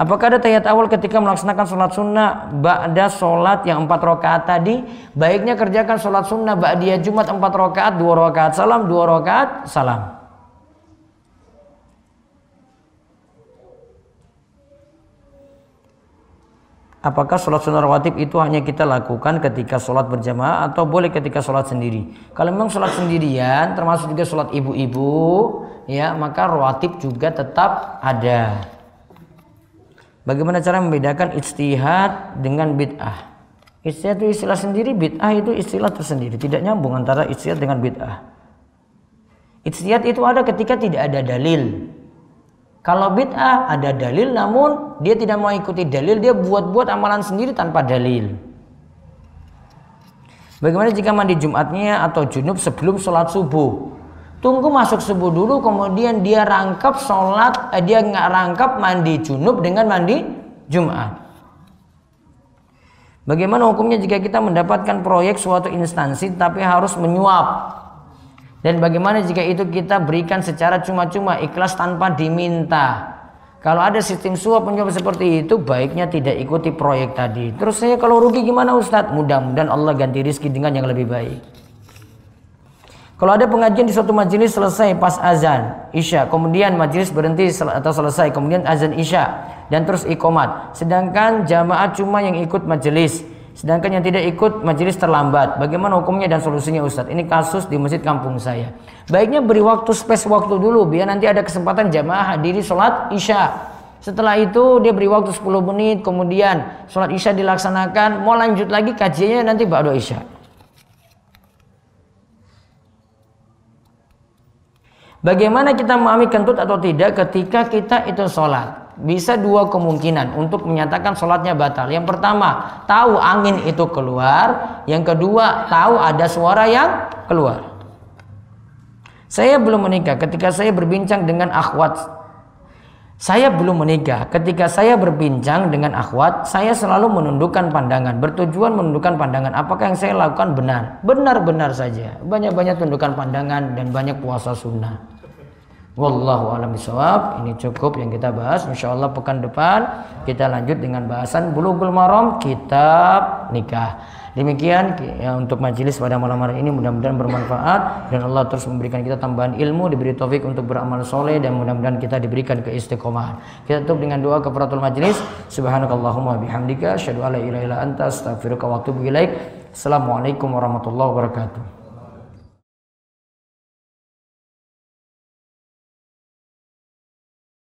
Apakah ada tahiyat awal ketika melaksanakan sholat sunnah ba'da sholat yang empat rakaat tadi? Baiknya kerjakan sholat sunnah ba'diyah Jumat empat rakaat, dua rakaat salam, dua rakaat salam. Apakah sholat sunnah rawatib itu hanya kita lakukan ketika sholat berjamaah atau boleh ketika sholat sendiri? Kalau memang sholat sendirian, termasuk juga sholat ibu-ibu, ya maka rawatib juga tetap ada. Bagaimana cara membedakan istihad dengan bid'ah? Ijtihad itu istilah sendiri, bid'ah itu istilah tersendiri, tidak nyambung antara ijtihad dengan bid'ah. Ijtihad itu ada ketika tidak ada dalil. Kalau bid'ah ada dalil namun dia tidak mau ikuti dalil, dia buat-buat amalan sendiri tanpa dalil. Bagaimana jika mandi Jumatnya atau junub sebelum sholat subuh? Tunggu masuk subuh dulu, kemudian dia rangkap sholat, eh, dia nggak rangkap mandi junub dengan mandi Jumat. Bagaimana hukumnya jika kita mendapatkan proyek suatu instansi tapi harus menyuap? Dan bagaimana jika itu kita berikan secara cuma-cuma ikhlas tanpa diminta? Kalau ada sistem suap penyuap seperti itu, baiknya tidak ikuti proyek tadi. Terus saya kalau rugi gimana Ustadz? Mudah-mudahan Allah ganti rizki dengan yang lebih baik. Kalau ada pengajian di suatu majelis selesai pas azan isya, kemudian majelis berhenti atau selesai, kemudian azan isya dan terus ikomat. Sedangkan jamaah cuma yang ikut majelis, sedangkan yang tidak ikut majelis terlambat. Bagaimana hukumnya dan solusinya Ustadz? Ini kasus di masjid kampung saya. Baiknya beri waktu space waktu dulu biar nanti ada kesempatan jamaah hadiri sholat isya. Setelah itu dia beri waktu 10 menit, kemudian sholat isya dilaksanakan, mau lanjut lagi kajiannya nanti ba'da isya. Bagaimana kita memahami kentut atau tidak ketika kita itu sholat? Bisa dua kemungkinan untuk menyatakan sholatnya batal. Yang pertama, tahu angin itu keluar. Yang kedua, tahu ada suara yang keluar. Saya belum menikah. Ketika saya berbincang dengan akhwat saya belum menikah. Ketika saya berbincang dengan akhwat, saya selalu menundukkan pandangan, bertujuan menundukkan pandangan. Apakah yang saya lakukan benar? Benar-benar saja. Banyak-banyak tundukkan pandangan dan banyak puasa sunnah. Wallahu a'lam bisawab. Ini cukup yang kita bahas. Insya Allah pekan depan kita lanjut dengan bahasan bulughul maram kitab nikah. Demikian ya, untuk majelis pada malam hari ini mudah-mudahan bermanfaat dan Allah terus memberikan kita tambahan ilmu, diberi taufik untuk beramal soleh dan mudah-mudahan kita diberikan keistiqomahan. Kita tutup dengan doa kafaratul majelis. Subhanakallahumma bihamdika syadu an ilaha illa anta astaghfiruka wa atubu ilaik. Assalamualaikum warahmatullahi wabarakatuh.